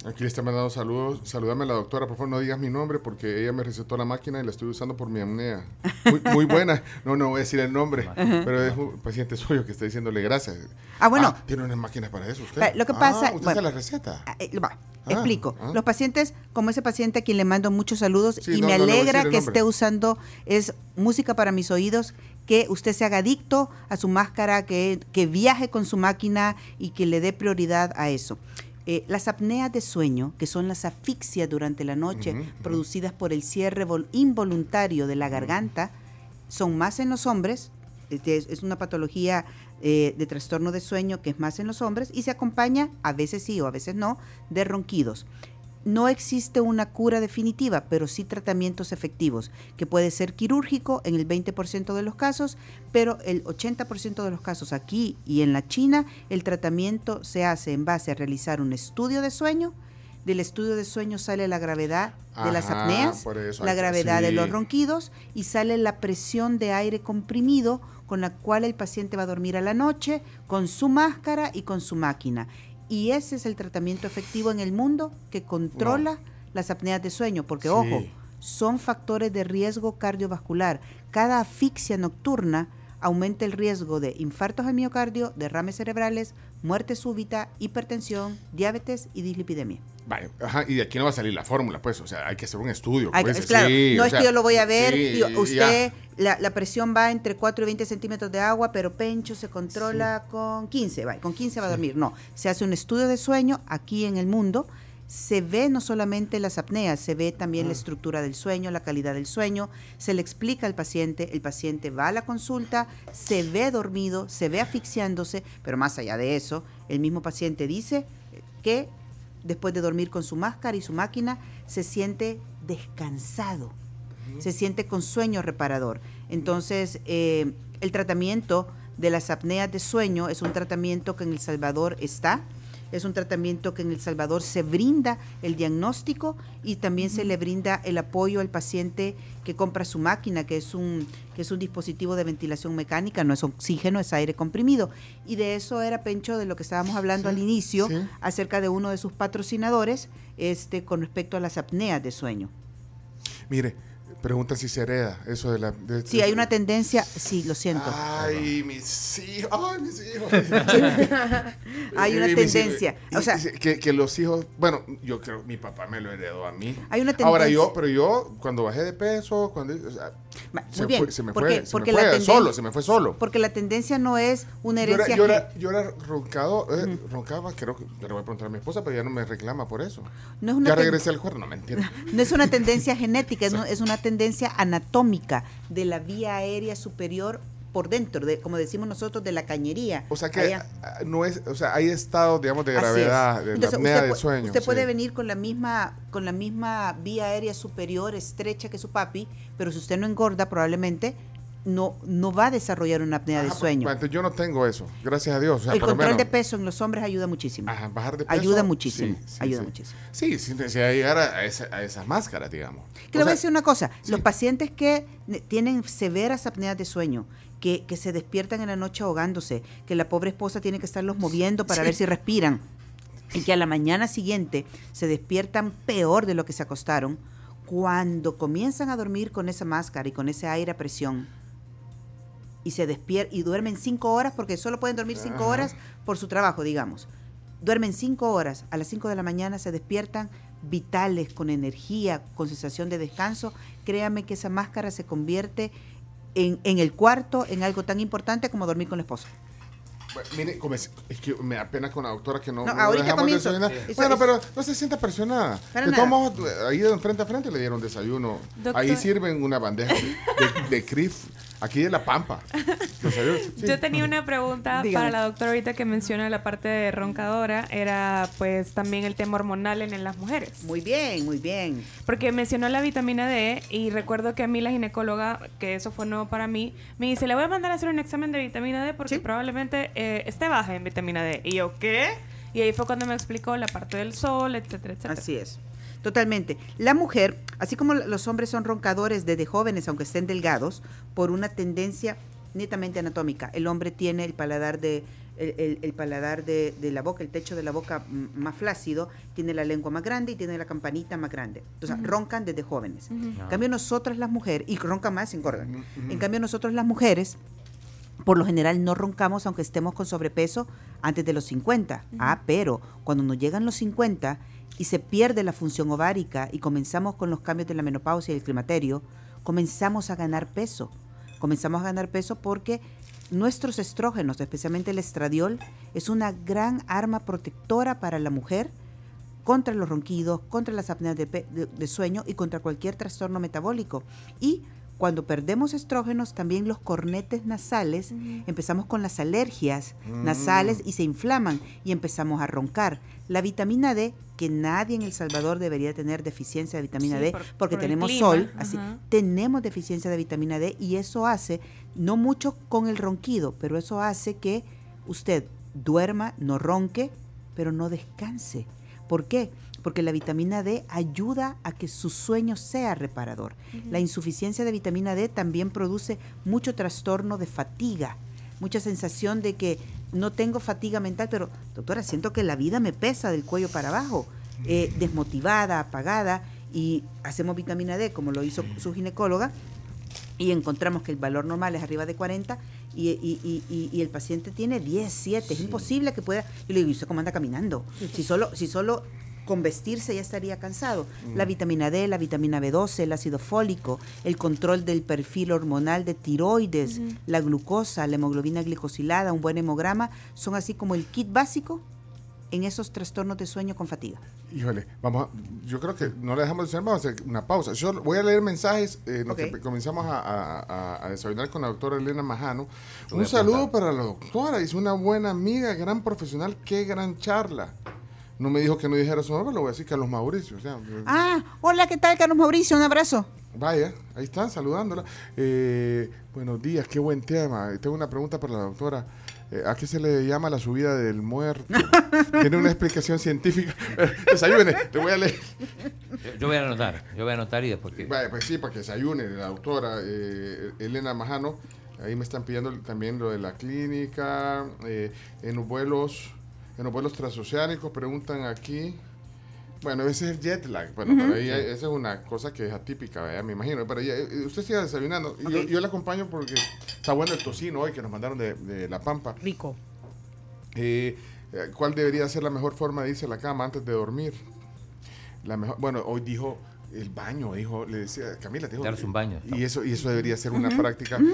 Aquí le está mandando saludos. Saludame a la doctora, por favor, no digas mi nombre porque ella me recetó la máquina y la estoy usando por mi amnea Muy, buena. No, no voy a decir el nombre, pero es un paciente suyo que está diciéndole gracias. Ah, bueno. Ah, tiene una máquina para eso usted. Lo que ah, pasa. Ah, usted la receta. Ah, eh, va, explico. Los pacientes, como ese paciente a quien le mando muchos saludos y me alegra que esté usando, es música para mis oídos, que usted se haga adicto a su máscara, que, que viaje con su máquina y que le dé prioridad a eso. Eh, las apneas de sueño, que son las asfixias durante la noche producidas por el cierre involuntario de la garganta, son más en los hombres. Este, es, una patología eh, de trastorno de sueño que es más en los hombres y se acompaña, a veces sí o a veces no, de ronquidos no existe una cura definitiva, pero sí tratamientos efectivos, que puede ser quirúrgico en el 20% de los casos, pero el 80% de los casos aquí y en la China, el tratamiento se hace en base a realizar un estudio de sueño. Del estudio de sueño sale la gravedad de las apneas, la pues gravedad de los ronquidos y sale la presión de aire comprimido con la cual el paciente va a dormir a la noche con su máscara y con su máquina y ese es el tratamiento efectivo en el mundo que controla las apneas de sueño, porque ojo, son factores de riesgo cardiovascular. Cada asfixia nocturna aumenta el riesgo de infartos de miocardio, derrames cerebrales, muerte súbita, hipertensión, diabetes y dislipidemia. Vale, ajá, y de aquí no va a salir la fórmula, pues, o sea, hay que hacer un estudio. Pues, claro, no es que yo lo voy a ver, usted, la, presión va entre 4 y 20 centímetros de agua, pero Pencho se controla con 15, vale. con 15 va a dormir, no, se hace un estudio de sueño aquí en el mundo, se ve no solamente las apneas, se ve también la estructura del sueño, la calidad del sueño, se le explica al paciente, el paciente va a la consulta, se ve dormido, se ve asfixiándose, pero más allá de eso, el mismo paciente dice que después de dormir con su máscara y su máquina, se siente descansado, se siente con sueño reparador. Entonces, eh, el tratamiento de las apneas de sueño es un tratamiento que en El Salvador está es un tratamiento que en El Salvador se brinda el diagnóstico y también se le brinda el apoyo al paciente que compra su máquina, que es un, es un dispositivo de ventilación mecánica, no es oxígeno, es aire comprimido. Y de eso era Pencho de lo que estábamos hablando al inicio acerca de uno de sus patrocinadores este, con respecto a las apneas de sueño. Mire, Pregunta si se hereda eso de la. sí, hay una tendencia. Sí, lo siento. Ay, mis hijos. Ay, mis hijos. hay una tendencia. O sea, que, que, los hijos. Bueno, yo creo mi papá me lo heredó a mí. Hay una tendencia. Ahora yo, pero yo, cuando bajé de peso, cuando. se, fue, se, me fue, solo, se me fue solo. Porque la tendencia no es una herencia. Yo era, yo era, roncado, eh, roncaba, creo que le voy a preguntar a mi esposa, pero ya no me reclama por eso. es una ya regresé al cuerno, no, entiendo No es una tendencia genética, es, es una tendencia tendencia anatómica de la vía aérea superior por dentro, de, como decimos nosotros, de la cañería. O sea que no es, o sea, hay estado digamos, de gravedad, de usted, sueño. Usted puede venir con la misma, con la misma vía aérea superior estrecha que su papi, pero si usted no engorda, probablemente no, no va a desarrollar una apnea de pues, sueño. Pues, yo no tengo eso, gracias a Dios. el control de peso en los hombres ayuda muchísimo. Ajá, bajar de peso. Ayuda muchísimo. Sí, ayuda muchísimo. Sí, sin llegar a, esas máscaras, digamos. Que decir una cosa: los pacientes que tienen severas apneas de sueño, que, que, se despiertan en la noche ahogándose, que la pobre esposa tiene que estarlos moviendo para ver si respiran, y que a la mañana siguiente se despiertan peor de lo que se acostaron, cuando comienzan a dormir con esa máscara y con ese aire a presión y se y duermen cinco horas porque solo pueden dormir cinco horas por su trabajo, digamos. Duermen cinco horas, a las cinco de la mañana se despiertan vitales, con energía, con sensación de descanso. Créame que esa máscara se convierte en, en el cuarto en algo tan importante como dormir con la esposa. mire, es, que me da con la doctora que no, no, ahorita pero no se sienta presionada. ahí de frente a frente le dieron desayuno. Ahí sirven una bandeja de, de, de crif Aquí de La Pampa. Yo tenía una pregunta para la doctora ahorita que menciona la parte de roncadora, era pues también el tema hormonal en, las mujeres. Muy bien, muy bien. Porque mencionó la vitamina D y recuerdo que a mí la ginecóloga, que eso fue nuevo para mí, me dice, le voy a mandar a hacer un examen de vitamina D porque probablemente eh, esté baja en vitamina D. Y yo, ¿qué? Y ahí fue cuando me explicó la parte del sol, etcétera, etcétera. Así es. Totalmente. La mujer, así como los hombres son roncadores desde jóvenes, aunque estén delgados, por una tendencia netamente anatómica. El hombre tiene el paladar de el, paladar de, la boca, el techo de la boca mm, más flácido, tiene la lengua más grande y tiene la campanita más grande. O sea, roncan desde jóvenes. En cambio, nosotras las mujeres, y roncan más, se encorgan. En cambio, nosotros las mujeres, por lo general no roncamos aunque estemos con sobrepeso antes de los 50. Ah, pero cuando nos llegan los 50, y se pierde la función ovárica y comenzamos con los cambios de la menopausia y el climaterio, comenzamos a ganar peso. Comenzamos a ganar peso porque nuestros estrógenos, especialmente el estradiol, es una gran arma protectora para la mujer contra los ronquidos, contra las apneas de, sueño y contra cualquier trastorno metabólico. Y cuando perdemos estrógenos, también los cornetes nasales, empezamos con las alergias mm. nasales y se inflaman y empezamos a roncar. La vitamina D, que nadie en El Salvador debería tener deficiencia de vitamina D, porque tenemos sol, así, tenemos deficiencia de vitamina D y eso hace, no mucho con el ronquido, pero eso hace que usted duerma, no ronque, pero no descanse. ¿Por qué? porque la vitamina D ayuda a que su sueño sea reparador. La insuficiencia de vitamina D también produce mucho trastorno de fatiga, mucha sensación de que no tengo fatiga mental, pero doctora, siento que la vida me pesa del cuello para abajo, eh, desmotivada, apagada, y hacemos vitamina D como lo hizo su ginecóloga, y encontramos que el valor normal es arriba de 40 y, el paciente tiene 10, 7. Es imposible que pueda. Y le digo, ¿y usted cómo anda caminando? Si solo, si solo con vestirse ya estaría cansado. La mm. vitamina D, la vitamina B12, el ácido fólico, el control del perfil hormonal de tiroides, la glucosa, la hemoglobina glicosilada, un buen hemograma, son así como el kit básico en esos trastornos de sueño con fatiga. Híjole, vamos a, yo creo que no le dejamos hacer, vamos a hacer una pausa. Yo voy a leer mensajes, eh, lo que comenzamos a, a, desayunar con la doctora Elena Majano. Un saludo para la doctora, es una buena amiga, gran profesional, qué gran charla no me dijo que no dijera su nombre, lo voy a decir Carlos Mauricio. ah, hola, ¿qué tal Carlos Mauricio? Un abrazo. Vaya, ahí están, saludándola. Eh, buenos días, qué buen tema. Tengo una pregunta para la doctora. Eh, ¿A qué se le llama la subida del muerto? Tiene una explicación científica. desayune, te voy a leer. Yo, voy a anotar, yo voy a anotar y después pues sí, para que desayune la doctora eh, Elena Majano. Ahí me están pidiendo también lo de la clínica, en los vuelos en pues los vuelos transoceánicos preguntan aquí. Bueno, ese es el jet lag. Bueno, para esa es una cosa que es atípica, me imagino. Para eh, usted sigue desayunando. Yo, le la acompaño porque está bueno el tocino hoy que nos mandaron de, La Pampa. Rico. Eh, eh, ¿Cuál debería ser la mejor forma de irse a la cama antes de dormir? La bueno, hoy dijo el baño, dijo, le decía, Camila, te dijo. Darse un baño. Y eso, y eso debería ser una práctica. Mm.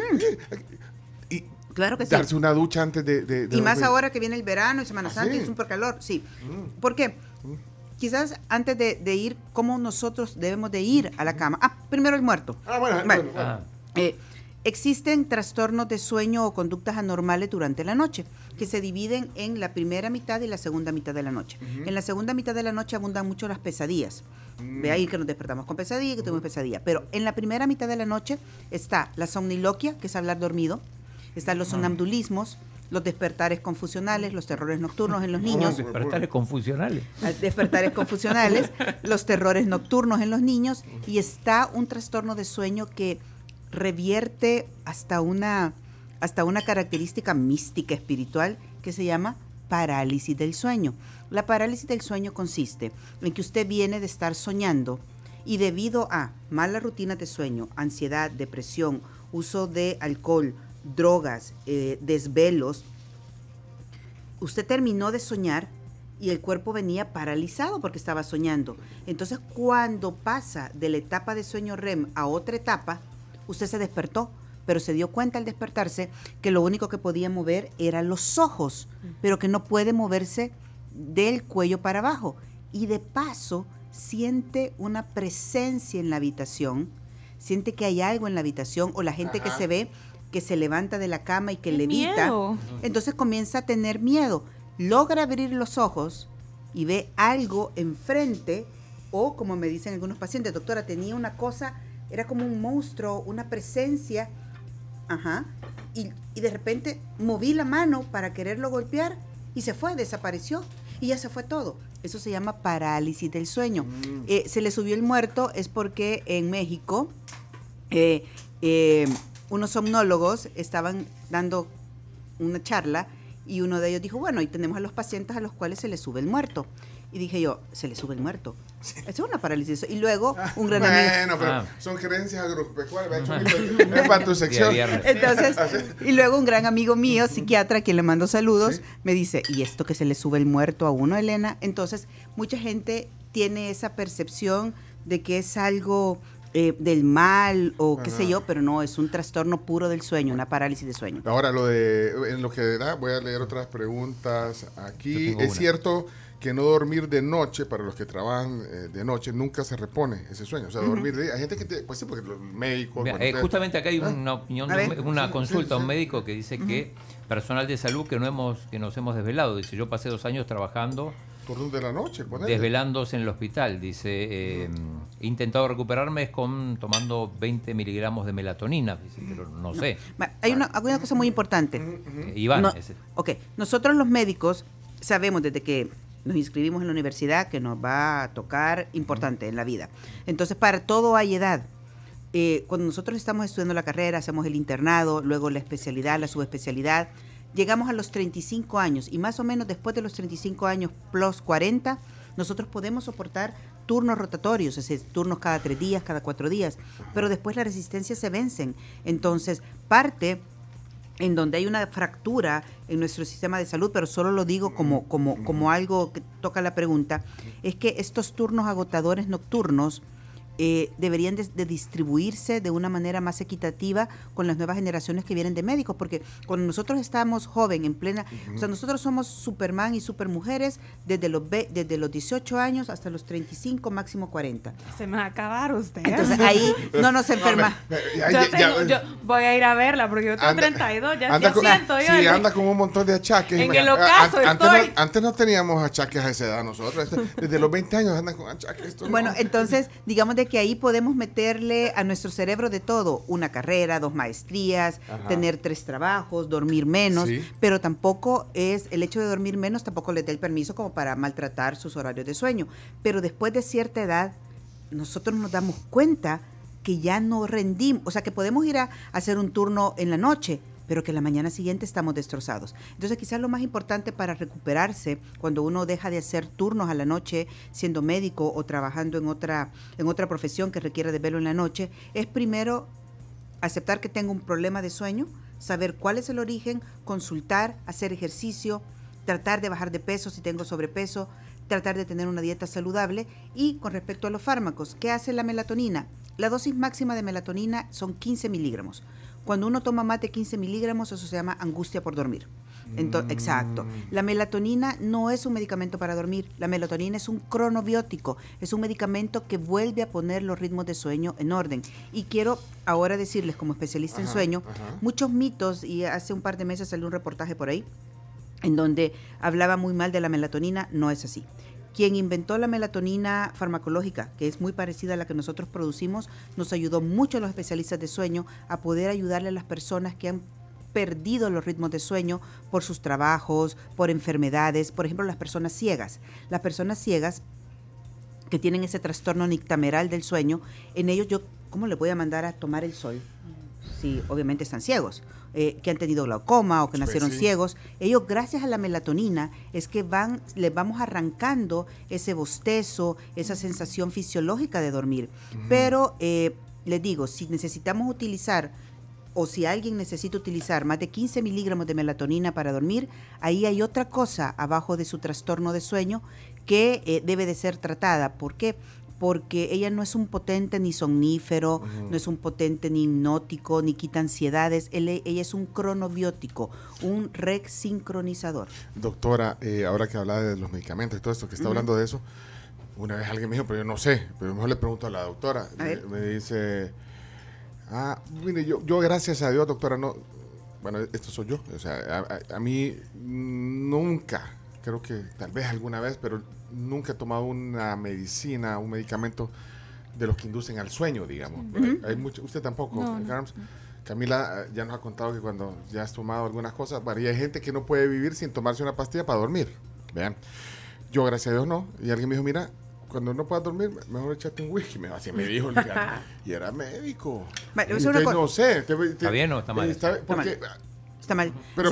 Y Claro que sí. Darse una ducha antes de... y más ahora que viene el verano y Semana ah, Santa y es un calor, sí. Mm. ¿Por qué? Mm. Quizás antes de, ir, ¿cómo nosotros debemos de ir a la mm. cama? Ah, primero el muerto. Ah, bueno. Eh, existen trastornos de sueño o conductas anormales durante la noche, que se dividen en la primera mitad y la segunda mitad de la noche. En la segunda mitad de la noche abundan mucho las pesadillas. ve ahí que nos despertamos con pesadilla, que tuvimos pesadilla. Pero en la primera mitad de la noche está la somniloquia, que es hablar dormido, están los sonambulismos, los despertares confusionales, los terrores nocturnos en los niños. Despertares confusionales. Ah, despertares confusionales, los terrores nocturnos en los niños y está un trastorno de sueño que revierte hasta una, hasta una característica mística espiritual que se llama parálisis del sueño. La parálisis del sueño consiste en que usted viene de estar soñando y debido a mala rutina de sueño, ansiedad, depresión, uso de alcohol, drogas, eh, desvelos, usted terminó de soñar y el cuerpo venía paralizado porque estaba soñando. Entonces, cuando pasa de la etapa de sueño REM a otra etapa, usted se despertó, pero se dio cuenta al despertarse que lo único que podía mover eran los ojos, pero que no puede moverse del cuello para abajo. Y de paso, siente una presencia en la habitación, siente que hay algo en la habitación o la gente que se ve que se levanta de la cama y que levita, entonces comienza a tener miedo. Logra abrir los ojos y ve algo enfrente o como me dicen algunos pacientes, doctora, tenía una cosa, era como un monstruo, una presencia, ajá, y, de repente moví la mano para quererlo golpear y se fue, desapareció y ya se fue todo. Eso se llama parálisis del sueño. Mm. Eh, se le subió el muerto es porque en México eh, eh, unos somnólogos estaban dando una charla y uno de ellos dijo, bueno, y tenemos a los pacientes a los cuales se les sube el muerto. Y dije yo, se le sube el muerto. es una parálisis. Y luego, ah, un gran amigo. pero ah. son creencias agropecuarias. es para tu sección. Entonces, ah, y luego un gran amigo mío, psiquiatra, quien le mando saludos, me dice, ¿y esto que se le sube el muerto a uno, Elena? Entonces, mucha gente tiene esa percepción de que es algo eh, del mal o qué sé yo, pero no, es un trastorno puro del sueño, una parálisis de sueño. Ahora, lo de, en lo que da, voy a leer otras preguntas aquí. Es cierto que no dormir de noche, para los que trabajan eh, de noche, nunca se repone ese sueño. O sea, dormir de Hay gente que te, pues porque los médicos... Eh, justamente acá hay ah. una opinión, una consulta un médico que dice que personal de salud que no hemos que nos hemos desvelado, dice, yo pasé dos años trabajando de la noche Desvelándose en el hospital, dice. he em, intentado recuperarme con tomando 20 miligramos de melatonina, dice, pero no, sé. Hay una, una cosa muy importante. Eh, Iván, no, Ok, nosotros los médicos sabemos desde que nos inscribimos en la universidad que nos va a tocar importante en la vida. Entonces, para todo hay edad. Eh, cuando nosotros estamos estudiando la carrera, hacemos el internado, luego la especialidad, la subespecialidad, llegamos a los 35 años y más o menos después de los 35 años plus 40, nosotros podemos soportar turnos rotatorios, es decir, turnos cada tres días, cada cuatro días, pero después las resistencias se vencen. Entonces, parte en donde hay una fractura en nuestro sistema de salud, pero solo lo digo como, como, como algo que toca la pregunta, es que estos turnos agotadores nocturnos, eh, deberían de, distribuirse de una manera más equitativa con las nuevas generaciones que vienen de médicos, porque cuando nosotros estamos joven, en plena, o sea, nosotros somos Superman y Supermujeres desde los, desde los 18 años hasta los 35, máximo 40. Se me va a acabar usted. ¿eh? Entonces ahí no nos enferma. yo, voy a ir a verla porque yo tengo 32, ya, anda Sí, anda con un montón de achaques. Antes, no, teníamos achaques a esa edad nosotros, desde los 20 años andan con achaques. bueno, entonces digamos de que ahí podemos meterle a nuestro cerebro de todo, una carrera, dos maestrías, tener tres trabajos, dormir menos, pero tampoco es el hecho de dormir menos tampoco le da el permiso como para maltratar sus horarios de sueño, pero después de cierta edad nosotros nos damos cuenta que ya no rendimos, o sea, que podemos ir a hacer un turno en la noche, pero que la mañana siguiente estamos destrozados. Entonces quizás lo más importante para recuperarse cuando uno deja de hacer turnos a la noche siendo médico o trabajando en otra, en otra profesión que requiera de velo en la noche, es primero aceptar que tengo un problema de sueño, saber cuál es el origen, consultar, hacer ejercicio, tratar de bajar de peso si tengo sobrepeso, tratar de tener una dieta saludable y con respecto a los fármacos, ¿qué hace la melatonina? La dosis máxima de melatonina son 15 miligramos. Cuando uno toma mate de 15 miligramos, eso se llama angustia por dormir. Mm. Exacto. La melatonina no es un medicamento para dormir. La melatonina es un cronobiótico. Es un medicamento que vuelve a poner los ritmos de sueño en orden. Y quiero ahora decirles, como especialista en sueño, muchos mitos, y hace un par de meses salió un reportaje por ahí, en donde hablaba muy mal de la melatonina, no es así quien inventó la melatonina farmacológica, que es muy parecida a la que nosotros producimos, nos ayudó mucho a los especialistas de sueño a poder ayudarle a las personas que han perdido los ritmos de sueño por sus trabajos, por enfermedades, por ejemplo las personas ciegas. Las personas ciegas que tienen ese trastorno nictameral del sueño, en ellos yo, ¿cómo le voy a mandar a tomar el sol? si obviamente están ciegos. Eh, que han tenido glaucoma o que nacieron ciegos, ellos gracias a la melatonina es que van, les vamos arrancando ese bostezo, esa sensación fisiológica de dormir. Pero eh, les digo, si necesitamos utilizar o si alguien necesita utilizar más de 15 miligramos de melatonina para dormir, ahí hay otra cosa abajo de su trastorno de sueño que eh, debe de ser tratada. ¿Por qué? porque ella no es un potente ni somnífero, no es un potente ni hipnótico, ni quita ansiedades. E, ella es un cronobiótico, un re sincronizador. Doctora, eh, ahora que habla de los medicamentos y todo esto, que está hablando de eso, una vez alguien me dijo, pero yo no sé, pero mejor le pregunto a la doctora. me, dice, ah, mire, yo, gracias a Dios, doctora, no, bueno, esto soy yo, o sea, a mí nunca creo que tal vez alguna vez, pero nunca he tomado una medicina, un medicamento de los que inducen al sueño, digamos. usted tampoco, eh, Camila eh, ya nos ha contado que cuando ya has tomado algunas cosas, y hay gente que no puede vivir sin tomarse una pastilla para dormir. Vean, yo gracias a Dios no. Y alguien me dijo, mira, cuando no puedas dormir, mejor échate un whisky. así me dijo, y era médico. no sé. está bien o está está mal. Pero,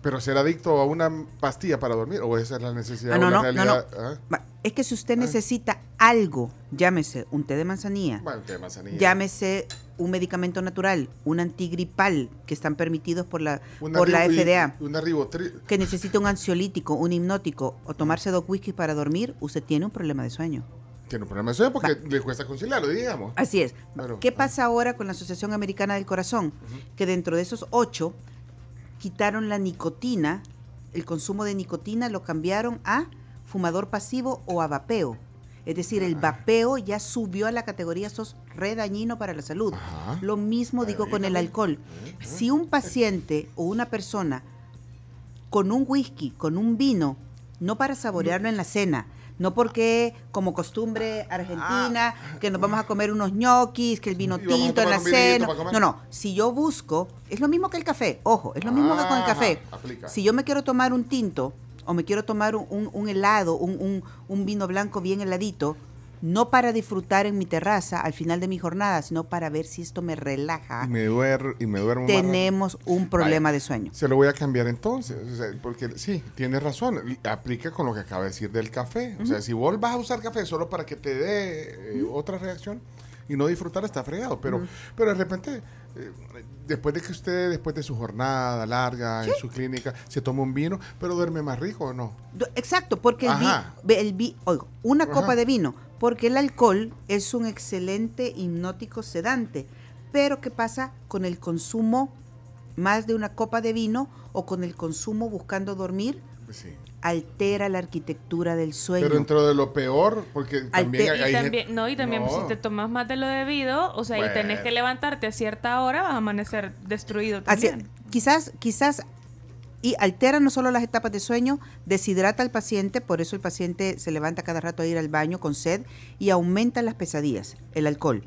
pero, ser adicto a una pastilla para dormir, o esa es la necesidad ah, de ah. Es que si usted ah. necesita algo, llámese un té de manzanilla, llámese un medicamento natural, un antigripal, que están permitidos por la, la FDA, que necesita un ansiolítico, un hipnótico, o tomarse dos whisky para dormir, usted tiene un problema de sueño tiene un problema de sueño porque le cuesta conciliarlo, digamos. Así es. ¿Qué pasa ahora con la Asociación Americana del Corazón? Que dentro de esos ocho quitaron la nicotina, el consumo de nicotina lo cambiaron a fumador pasivo o a vapeo. Es decir, el vapeo ya subió a la categoría sos re dañino para la salud. Lo mismo digo con el alcohol. Si un paciente o una persona con un whisky, con un vino, no para saborearlo en la cena, no porque, como costumbre argentina, ah. que nos vamos a comer unos ñoquis, que el vino tinto en la cena. No, no. Si yo busco, es lo mismo que el café. Ojo, es lo mismo que con el ah, café. Si yo me quiero tomar un tinto o me quiero tomar un, un, un helado, un, un, vino blanco bien heladito, no para disfrutar en mi terraza al final de mi jornada, sino para ver si esto me relaja. me, duer, y me duermo. Tenemos un problema de sueño. Se lo voy a cambiar entonces, porque sí, tienes razón, aplica con lo que acaba de decir del café. O sea, si vos vas a usar café solo para que te dé eh, otra reacción y no disfrutar, está fregado. Pero, pero de repente eh, después de que usted, después de su jornada larga en su clínica, se toma un vino, pero duerme más rico o no? Exacto, porque el, vi, una copa de vino, porque el alcohol es un excelente hipnótico sedante. Pero ¿qué pasa con el consumo más de una copa de vino o con el consumo buscando dormir? Sí altera la arquitectura del sueño. Pero dentro de lo peor, porque también hay, y No, y también pues, si te tomas más de lo debido, o sea, y tenés que levantarte a cierta hora, vas a amanecer destruido también. Así, quizás, quizás, y altera no solo las etapas de sueño, deshidrata al paciente, por eso el paciente se levanta cada rato a ir al baño con sed, y aumenta las pesadillas, el alcohol.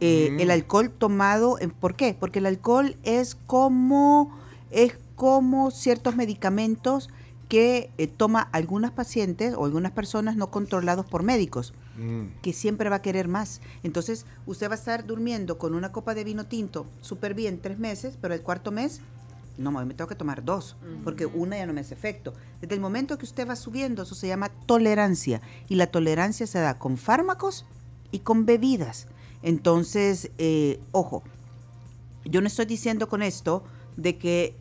Eh, mm. El alcohol tomado, ¿por qué? Porque el alcohol es como, es como ciertos medicamentos que eh, toma algunas pacientes o algunas personas no controlados por médicos, mm. que siempre va a querer más. Entonces, usted va a estar durmiendo con una copa de vino tinto súper bien tres meses, pero el cuarto mes, no, me tengo que tomar dos, mm. porque una ya no me hace efecto. Desde el momento que usted va subiendo, eso se llama tolerancia, y la tolerancia se da con fármacos y con bebidas. Entonces, eh, ojo, yo no estoy diciendo con esto de que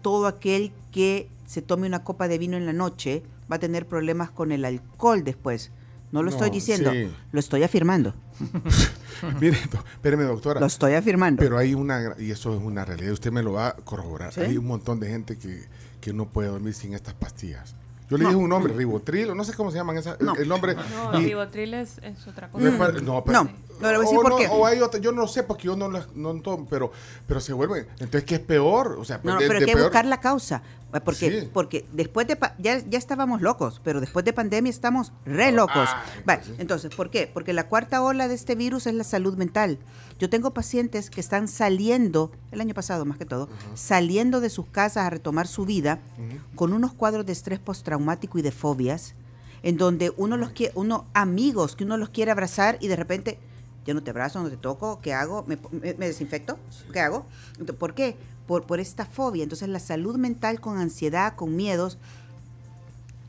todo aquel que se tome una copa de vino en la noche, va a tener problemas con el alcohol después. No lo estoy diciendo, lo estoy afirmando. Mire, espéreme, doctora. Lo estoy afirmando. Pero hay una, y eso es una realidad, usted me lo va a corroborar. Hay un montón de gente que, que no puede dormir sin estas pastillas. Yo le dije un nombre, Ribotril, no sé cómo se llaman esas, el nombre. No, Ribotril es, otra cosa. Mm. No, pero, pues, no, lo hay otra, yo no sé porque yo no las no, pero pero se vuelve... Entonces qué es peor, o sea, no, pero hay que buscar la causa, eh, porque porque después de ya, estábamos locos, pero después de pandemia estamos re ah, locos. vale, entonces, ¿por qué? Porque la cuarta ola de este virus es la salud mental. Yo tengo pacientes que están saliendo el año pasado más que todo, saliendo de sus casas a retomar su vida con unos cuadros de estrés postraumático y de fobias, en donde uno los quiere, uno, amigos, que uno los quiere abrazar y de repente, yo no te abrazo, no te toco, ¿qué hago? ¿Me, desinfecto? ¿Qué hago? ¿Por qué? Por, por esta fobia. Entonces la salud mental con ansiedad, con miedos,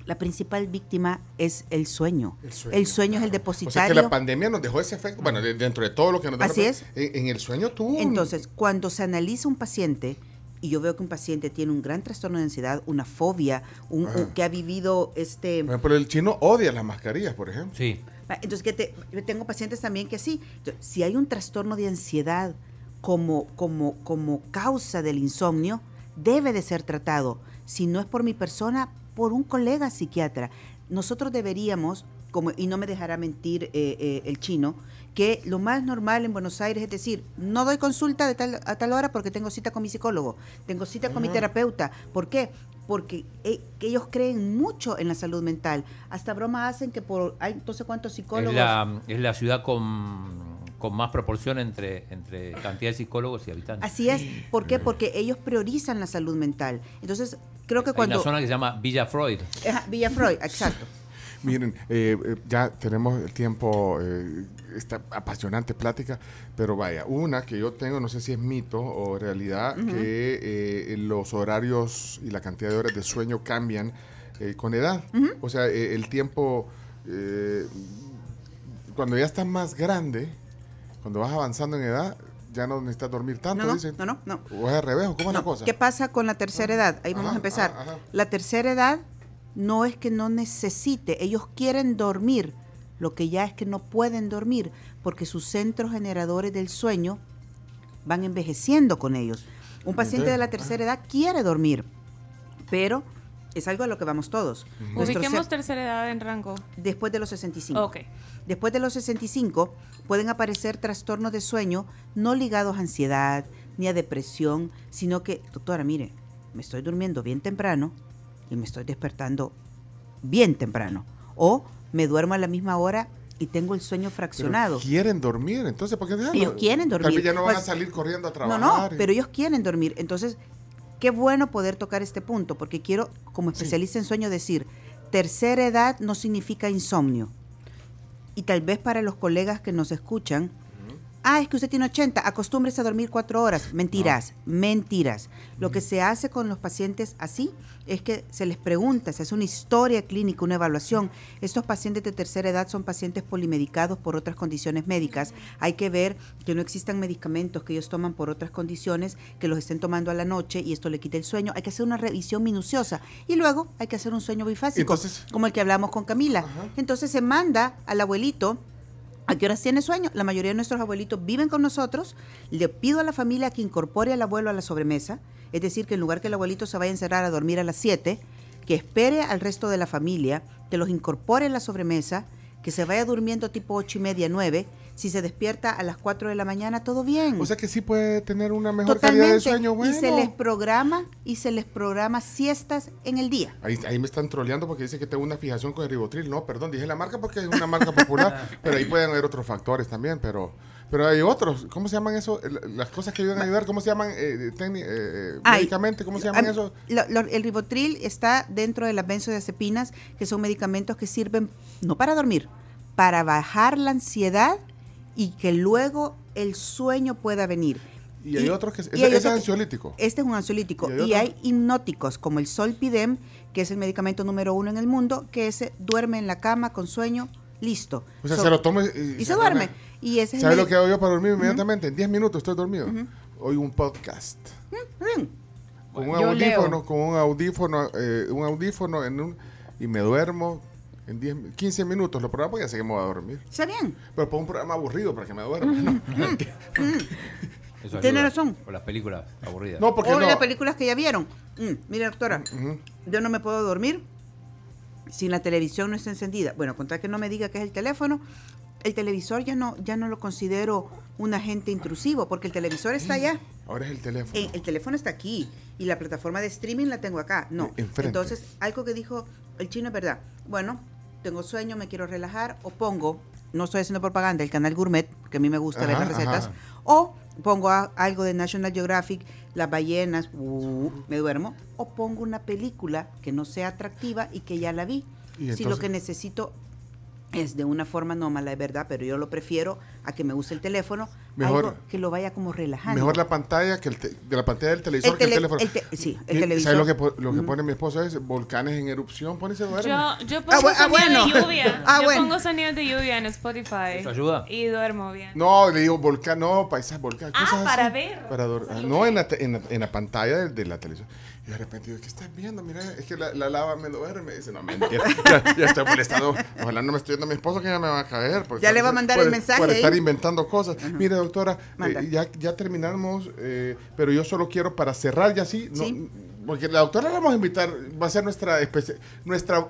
la principal víctima es el sueño. El sueño, es el depositario. O la pandemia nos dejó ese efecto, bueno, dentro de todo lo que nos dejó. Así es. En, en el sueño tú. Entonces, cuando se analiza un paciente y yo veo que un paciente tiene un gran trastorno de ansiedad, una fobia, un, ah. que ha vivido este... Pero el chino odia las mascarillas, por ejemplo. Sí. Ah, entonces, que te, tengo pacientes también que sí. si hay un trastorno de ansiedad como, como, como causa del insomnio, debe de ser tratado. Si no es por mi persona, por un colega psiquiatra. Nosotros deberíamos, como, y no me dejará mentir eh, eh, el chino, que lo más normal en Buenos Aires es decir, no doy consulta de tal, a tal hora porque tengo cita con mi psicólogo, tengo cita con mi terapeuta. ¿Por qué? Porque eh, ellos creen mucho en la salud mental. Hasta broma hacen que por... Hay, entonces, ¿cuántos psicólogos? Es la, ciudad con, más proporción entre, entre cantidad de psicólogos y habitantes. Así es. ¿Por qué? Porque ellos priorizan la salud mental. Entonces, creo que cuando... Hay una zona que se llama Villa Freud. Villa Freud, exacto. Miren, eh, eh, ya tenemos el tiempo, eh, esta apasionante plática, pero vaya, una que yo tengo, no sé si es mito o realidad, que eh, los horarios y la cantidad de horas de sueño cambian con edad. O sea, el tiempo, cuando ya estás más grande, cuando vas avanzando en edad, ya no necesitas dormir tanto, no, No, no, no. O es al revés, ¿cómo es cosa? ¿Qué pasa con la tercera edad? Ahí vamos a empezar. La tercera edad no es que no necesite, ellos quieren dormir, lo que ya es que no pueden dormir porque sus centros generadores del sueño van envejeciendo con ellos. Un paciente de la tercera edad quiere dormir, pero es algo a lo que vamos todos. Ubiquemos tercera edad en rango. Después de los 65. Okay. Después de los 65 pueden aparecer trastornos de sueño no ligados a ansiedad ni a depresión, sino que, doctora, mire, me estoy durmiendo bien temprano, me estoy despertando bien temprano. O me duermo a la misma hora y tengo el sueño fraccionado. quieren dormir, entonces, ¿por qué ah, no? Ellos quieren dormir. ya no van a pues, salir corriendo a trabajar. No, no, eh". pero ellos quieren dormir. Entonces, qué bueno poder tocar este punto, porque quiero, como especialista en sueño, decir, tercera edad no significa insomnio. Y tal vez para los colegas que nos escuchan, Ah, es que usted tiene 80, acostúmbrese a dormir cuatro horas. Mentiras, mentiras. Lo que se hace con los pacientes así es que se les pregunta, se hace una historia clínica, una evaluación. Estos pacientes de tercera edad son pacientes polimedicados por otras condiciones médicas. Hay que ver que no existan medicamentos que ellos toman por otras condiciones, que los estén tomando a la noche y esto le quite el sueño. Hay que hacer una revisión minuciosa y luego hay que hacer un sueño bifásico, como el que hablamos con Camila. Entonces se manda al abuelito ¿A qué horas tiene sueño? La mayoría de nuestros abuelitos viven con nosotros. Le pido a la familia que incorpore al abuelo a la sobremesa, es decir, que en lugar que el abuelito se vaya a encerrar a dormir a las 7, que espere al resto de la familia, que los incorpore a la sobremesa que se vaya durmiendo tipo ocho y media, nueve, si se despierta a las 4 de la mañana, todo bien. O sea que sí puede tener una mejor calidad de sueño, bueno. Y se les programa, y se les programa siestas en el día. Ahí, ahí me están troleando porque dice que tengo una fijación con el ribotril. No, perdón, dije la marca porque es una marca popular, pero ahí pueden haber otros factores también, pero... Pero hay otros, ¿cómo se llaman eso? Las cosas que ayudan a ayudar, ¿cómo se llaman eh, eh, eh ¿Cómo se llaman eso? el ribotril está dentro de las benzodiazepinas, que son medicamentos que sirven no para dormir, para bajar la ansiedad y que luego el sueño pueda venir. Y hay otros que... Ese, es ansiolítico. Este es un ansiolítico. Y hay, hipnóticos como el Solpidem, que es el medicamento número uno en el mundo, que ese duerme en la cama con sueño, listo. O sea, se lo toma y, se, duerme. ¿Sabes lo que hago yo para dormir inmediatamente? En 10 minutos estoy dormido. Oigo un podcast. Mm, con un, audífono, con un audífono, eh, un audífono y me duermo en 10, 15 minutos los programas ya sé que me voy a dormir. Está bien. Pero pongo un programa aburrido para que me duerma. Tiene razón. O las películas aburridas. No, porque o las películas que ya vieron. Mm, mira, doctora, yo no me puedo dormir si la televisión no está encendida. Bueno, contar que no me diga que es el teléfono, el televisor ya no, ya no lo considero un agente intrusivo, porque el televisor está allá. Ahora es el teléfono. Eh, el, teléfono está aquí y la plataforma de streaming la tengo acá. No. Eh, entonces, algo que dijo el chino es verdad. Bueno, tengo sueño, me quiero relajar, o pongo, no estoy haciendo propaganda, el canal Gourmet, que a mí me gusta ver las recetas, o pongo algo de National Geographic, las ballenas, uh, me duermo, o pongo una película que no sea atractiva y que ya la vi. si lo que necesito es de una forma anómala, es verdad, pero yo lo prefiero a que me use el teléfono Mejor, que lo vaya como relajando. Mejor la pantalla que el de la pantalla del televisor que el teléfono. sí, el televisor. ¿Sabes lo que, lo que pone mi esposa? Es volcanes en erupción. Pone ese duerme. Yo, yo pongo sonido de lluvia. Ah, yo pongo sonidos de lluvia en Spotify. ayuda? Y duermo bien. No, le digo volcán, no, paisaje, volcán. Ah, para ver. Para no, en la, en, pantalla de, de la televisión. Y de repente digo, ¿qué estás viendo? Mira, es que la, lava me duerme. Dice, no, mentira. ya, ya estoy molestado. Ojalá no me esté viendo a mi esposo que ya me va a caer. Ya le va a mandar el mensaje. Por estar inventando cosas. Mira, doctora. Eh, ya, ya terminamos, eh, pero yo solo quiero para cerrar y así, porque la doctora la vamos a invitar, va a ser nuestra, especie nuestra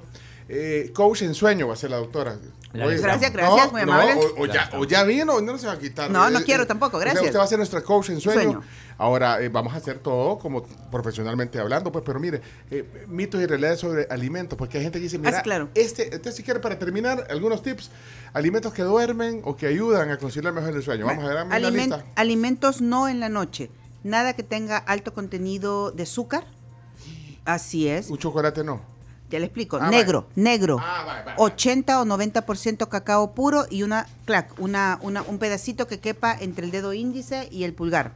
eh, coach en sueño va a ser la doctora. gracias, gracias, muy amable. o, o, ya, o, vino, no se va a quitar. No, no quiero tampoco, gracias. Usted, va a ser nuestra coach en sueño. Ahora eh, vamos a hacer todo como profesionalmente hablando, pues, pero mire, eh, mitos y realidades sobre alimentos, porque hay gente que dice, ah, mira, claro. este, si este quiere para terminar, algunos tips, alimentos que duermen o que ayudan a conciliar mejor el sueño. Vamos a ver, aliment lista. alimentos no en la noche, nada que tenga alto contenido de azúcar. Así es. Un chocolate no. Ya le explico. Ah, negro, negro. 80 ah, o 90% cacao puro y una, clac, una, una, un pedacito que quepa entre el dedo índice y el pulgar.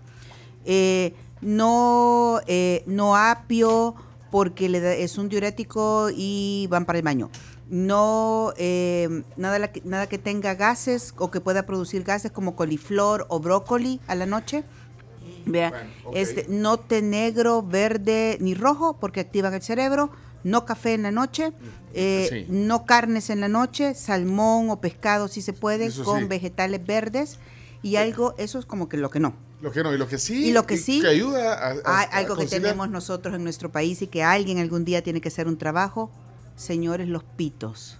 Eh, no, eh, no apio porque le es un diurético y van para el baño. No, eh, nada, nada que tenga gases o que pueda producir gases como coliflor o brócoli a la noche. Vea, este, no té negro, verde ni rojo porque activan el cerebro no café en la noche, mm, eh, no carnes en la noche, salmón o pescado si se puede, con vegetales verdes y eh. algo, eso es como que lo que no. Lo que no, y lo que sí, y lo que, sí, ayuda a, algo que tenemos nosotros en nuestro país y que alguien algún día tiene que hacer un trabajo, señores, los pitos.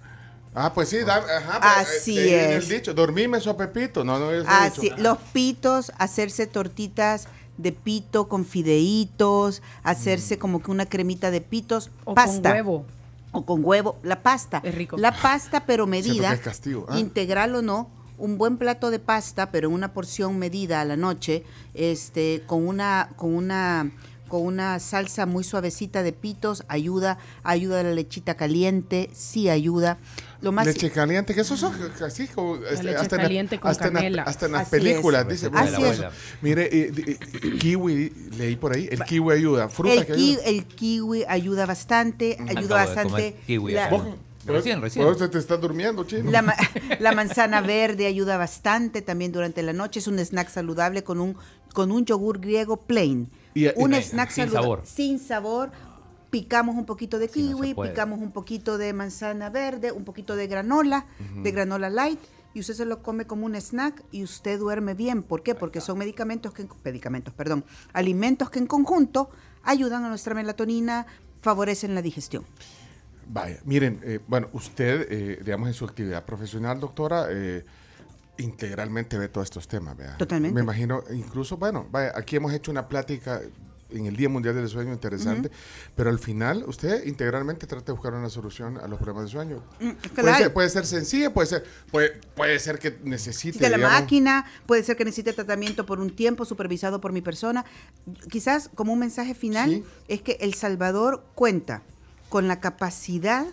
Ah, pues sí, ajá, pues, así eh, es. El dicho, dormime pepito, no, los pitos, hacerse tortitas de pito con fideitos, hacerse mm. como que una cremita de pitos, o Con huevo. O con huevo, la pasta. Es rico. La pasta, pero medida. ¿eh? Integral o no, un buen plato de pasta, pero una porción medida a la noche, este, con una, con una con una salsa muy suavecita de pitos, ayuda, ayuda la lechita caliente, sí ayuda. leche caliente, que eso es así como este, hasta, caliente en, con hasta, hasta, en, las películas, dice. Así es. Mire, eh, eh, kiwi, leí por ahí, el kiwi ayuda, fruta el, kiwi ayuda bastante, ayuda bastante. Kiwi, la, Recién, recién. eso te está durmiendo, chino. La, la, manzana verde ayuda bastante también durante la noche. Es un snack saludable con un, con un yogur griego plain un snack sin sabor. sin sabor. Picamos un poquito de kiwi, picamos un poquito de manzana verde, un poquito de granola, de granola light y usted se lo come como un snack y usted duerme bien. ¿Por qué? Porque son medicamentos que, medicamentos, perdón, alimentos que en conjunto ayudan a nuestra melatonina, favorecen la digestión. Vaya, miren, eh, bueno, usted, eh, digamos, en su actividad profesional, doctora, eh, integralmente ve todos estos temas, vea. Totalmente. Me imagino, incluso, bueno, vaya, aquí hemos hecho una plática en el Día Mundial del Sueño interesante, pero al final usted integralmente trata de buscar una solución a los problemas de sueño. Mm, puede, ser, sencilla, puede ser, puede, puede ser que necesite... De la máquina, puede ser que necesite tratamiento por un tiempo supervisado por mi persona. Quizás como un mensaje final es que El Salvador cuenta con la capacidad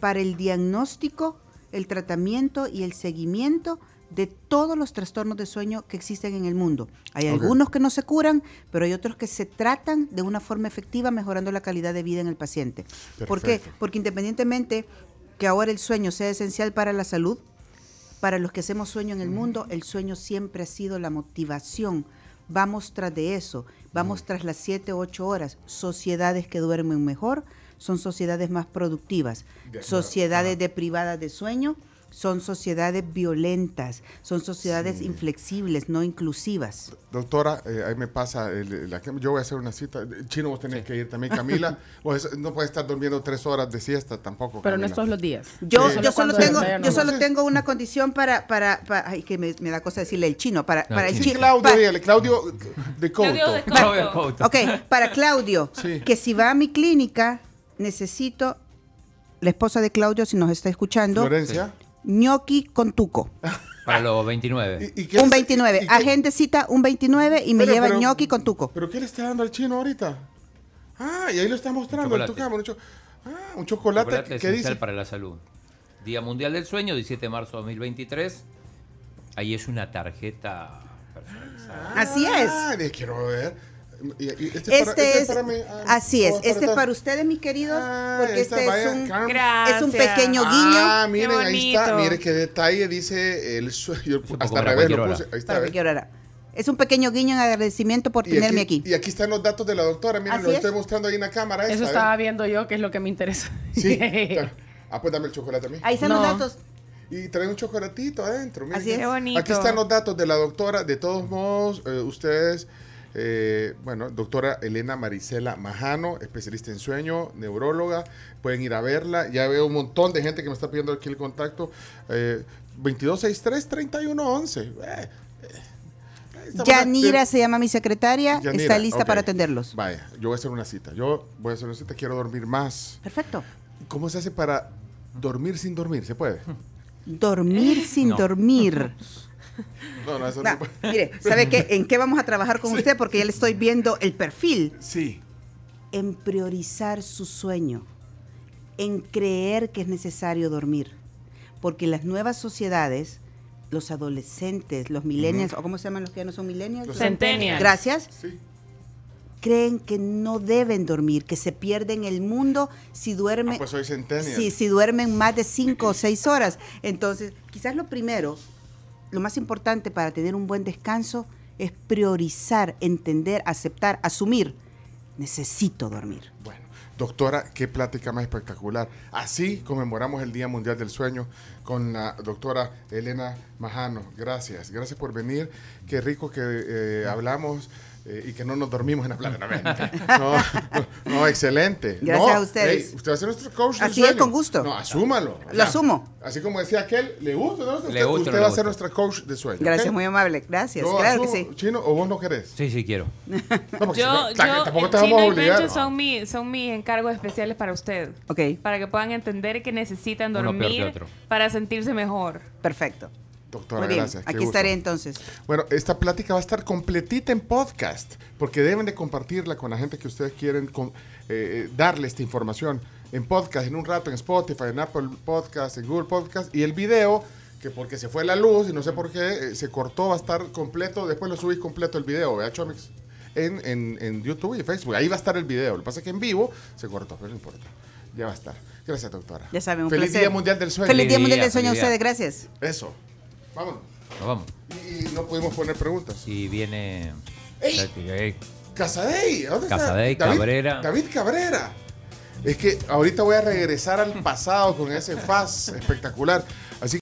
para el diagnóstico, el tratamiento y el seguimiento de todos los trastornos de sueño que existen en el mundo. Hay algunos que no se curan, pero hay otros que se tratan de una forma efectiva mejorando la calidad de vida en el paciente. ¿Por qué? Porque independientemente que ahora el sueño sea esencial para la salud, para los que hacemos sueño en el mundo, el sueño siempre ha sido la motivación. Vamos tras de eso, vamos tras las 7 o 8 horas. Sociedades que duermen mejor son sociedades más productivas. sociedades deprivadas de sueño son sociedades violentas, son sociedades inflexibles, no inclusivas. Doctora, eh, ahí me pasa, yo voy a hacer una cita. Chino, vos tenés que ir también, Camila. no puede estar durmiendo tres horas de siesta tampoco. Pero no es todos los días. Yo, solo, tengo, yo solo tengo una condición para, para, ay, que me, da cosa decirle el chino, para, para el Claudio, Claudio de Couto. Claudio de ok, para Claudio, que si va a mi clínica, necesito la esposa de Claudio, si nos está escuchando, Florencia ñoqui con tuco. Para los 29. un 29. Agente cita un 29 y me lleva ñoqui con tuco. ¿Pero qué le está dando al chino ahorita? Ah, y ahí lo está mostrando Un ah, un chocolate, que dice para la salud. Día Mundial del Sueño, 17 de marzo de 2023. Ahí es una tarjeta personalizada. Así es. Ah, quiero ver este, es para así es, este, este es ah, este para ustedes, mis queridos, ah, porque este es, un, es, un, pequeño ah, guiño. Ah, miren, ahí está, miren qué detalle dice el sueño. hasta revés lo puse, ahí está. ¿eh? es un pequeño guiño en agradecimiento por tenerme aquí, Y aquí están los datos de la doctora, miren, lo estoy mostrando ahí en la cámara. Eso ¿eh? estaba viendo yo, que es lo que me interesa. Sí. ah, pues dame el chocolate también. Ahí están los datos y trae un chocolatito adentro. Así es, bonito. Aquí están los datos de la doctora. De todos modos, eh, ustedes eh, bueno, doctora Elena Marisela Majano, especialista en sueño, neuróloga. Pueden ir a verla. Ya veo un montón de gente que me está pidiendo aquí el contacto. 2263-3111. Eh, eh, Yanira se llama mi secretaria, está lista para atenderlos. Vaya, yo voy a hacer una cita. Yo voy a hacer una cita, quiero dormir más. Perfecto. ¿Cómo se hace para dormir sin dormir? ¿Se puede? Dormir sin dormir. No, no, eso mire, ¿sabe qué? ¿En qué vamos a trabajar con usted? Porque ya le estoy viendo el perfil. Sí. En priorizar su sueño, en creer que es necesario dormir, porque las nuevas sociedades los adolescentes, los millennials, o cómo se llaman los que ya no son millennials. Los Gracias. Sí. Creen que no deben dormir, que se pierden el mundo si duermen. Ah, pues soy si, si duermen más de cinco o seis horas. Entonces, quizás lo primero lo más importante para tener un buen descanso es priorizar, entender, aceptar, asumir. Necesito dormir. Bueno, doctora, qué plática más espectacular. Así conmemoramos el Día Mundial del Sueño con la doctora Elena Majano. Gracias, gracias por venir. Qué rico que eh, hablamos eh, y que no nos dormimos en la No, no, no, excelente. Gracias a ustedes. usted va a ser nuestro coach. de sueño. Así es, con gusto. No, asúmalo. Lo asumo. Así como decía aquel, le gusta, ¿no? Usted, le gusta, usted va a ser nuestro coach de sueño. Gracias, muy amable. Gracias. claro que sí. Chino, o vos no querés. Sí, sí, quiero. yo, yo, tampoco te vamos a obligar. Son, mi, son mis encargos especiales para usted. Ok. Para que puedan entender que necesitan dormir para sentirse mejor. Perfecto. Doctora, gracias. Aquí estaré entonces. Bueno, esta plática va a estar completita en podcast, porque deben de compartirla con la gente que ustedes quieren eh, eh, darle esta información en podcast, en un rato, en Spotify, en Apple Podcast, en Google Podcast, y el video, que porque se fue la luz y no sé por qué, eh, se cortó, va a estar completo, después lo subís completo el video, vea Chomix? En, en, en YouTube y Facebook, ahí va a estar el video. Lo que pasa es que en vivo se cortó, pero no importa. Ya va a estar. Gracias, doctora. Ya saben, Feliz Día Mundial del Sueño. Feliz Día Mundial del Sueño a ustedes, gracias. Eso. Vamos. vamos. Y, no pudimos poner preguntas. Y viene. ¡Ey! Casadei, ¿dónde David, Cabrera. David Cabrera. Es que ahorita voy a regresar al pasado con ese faz espectacular.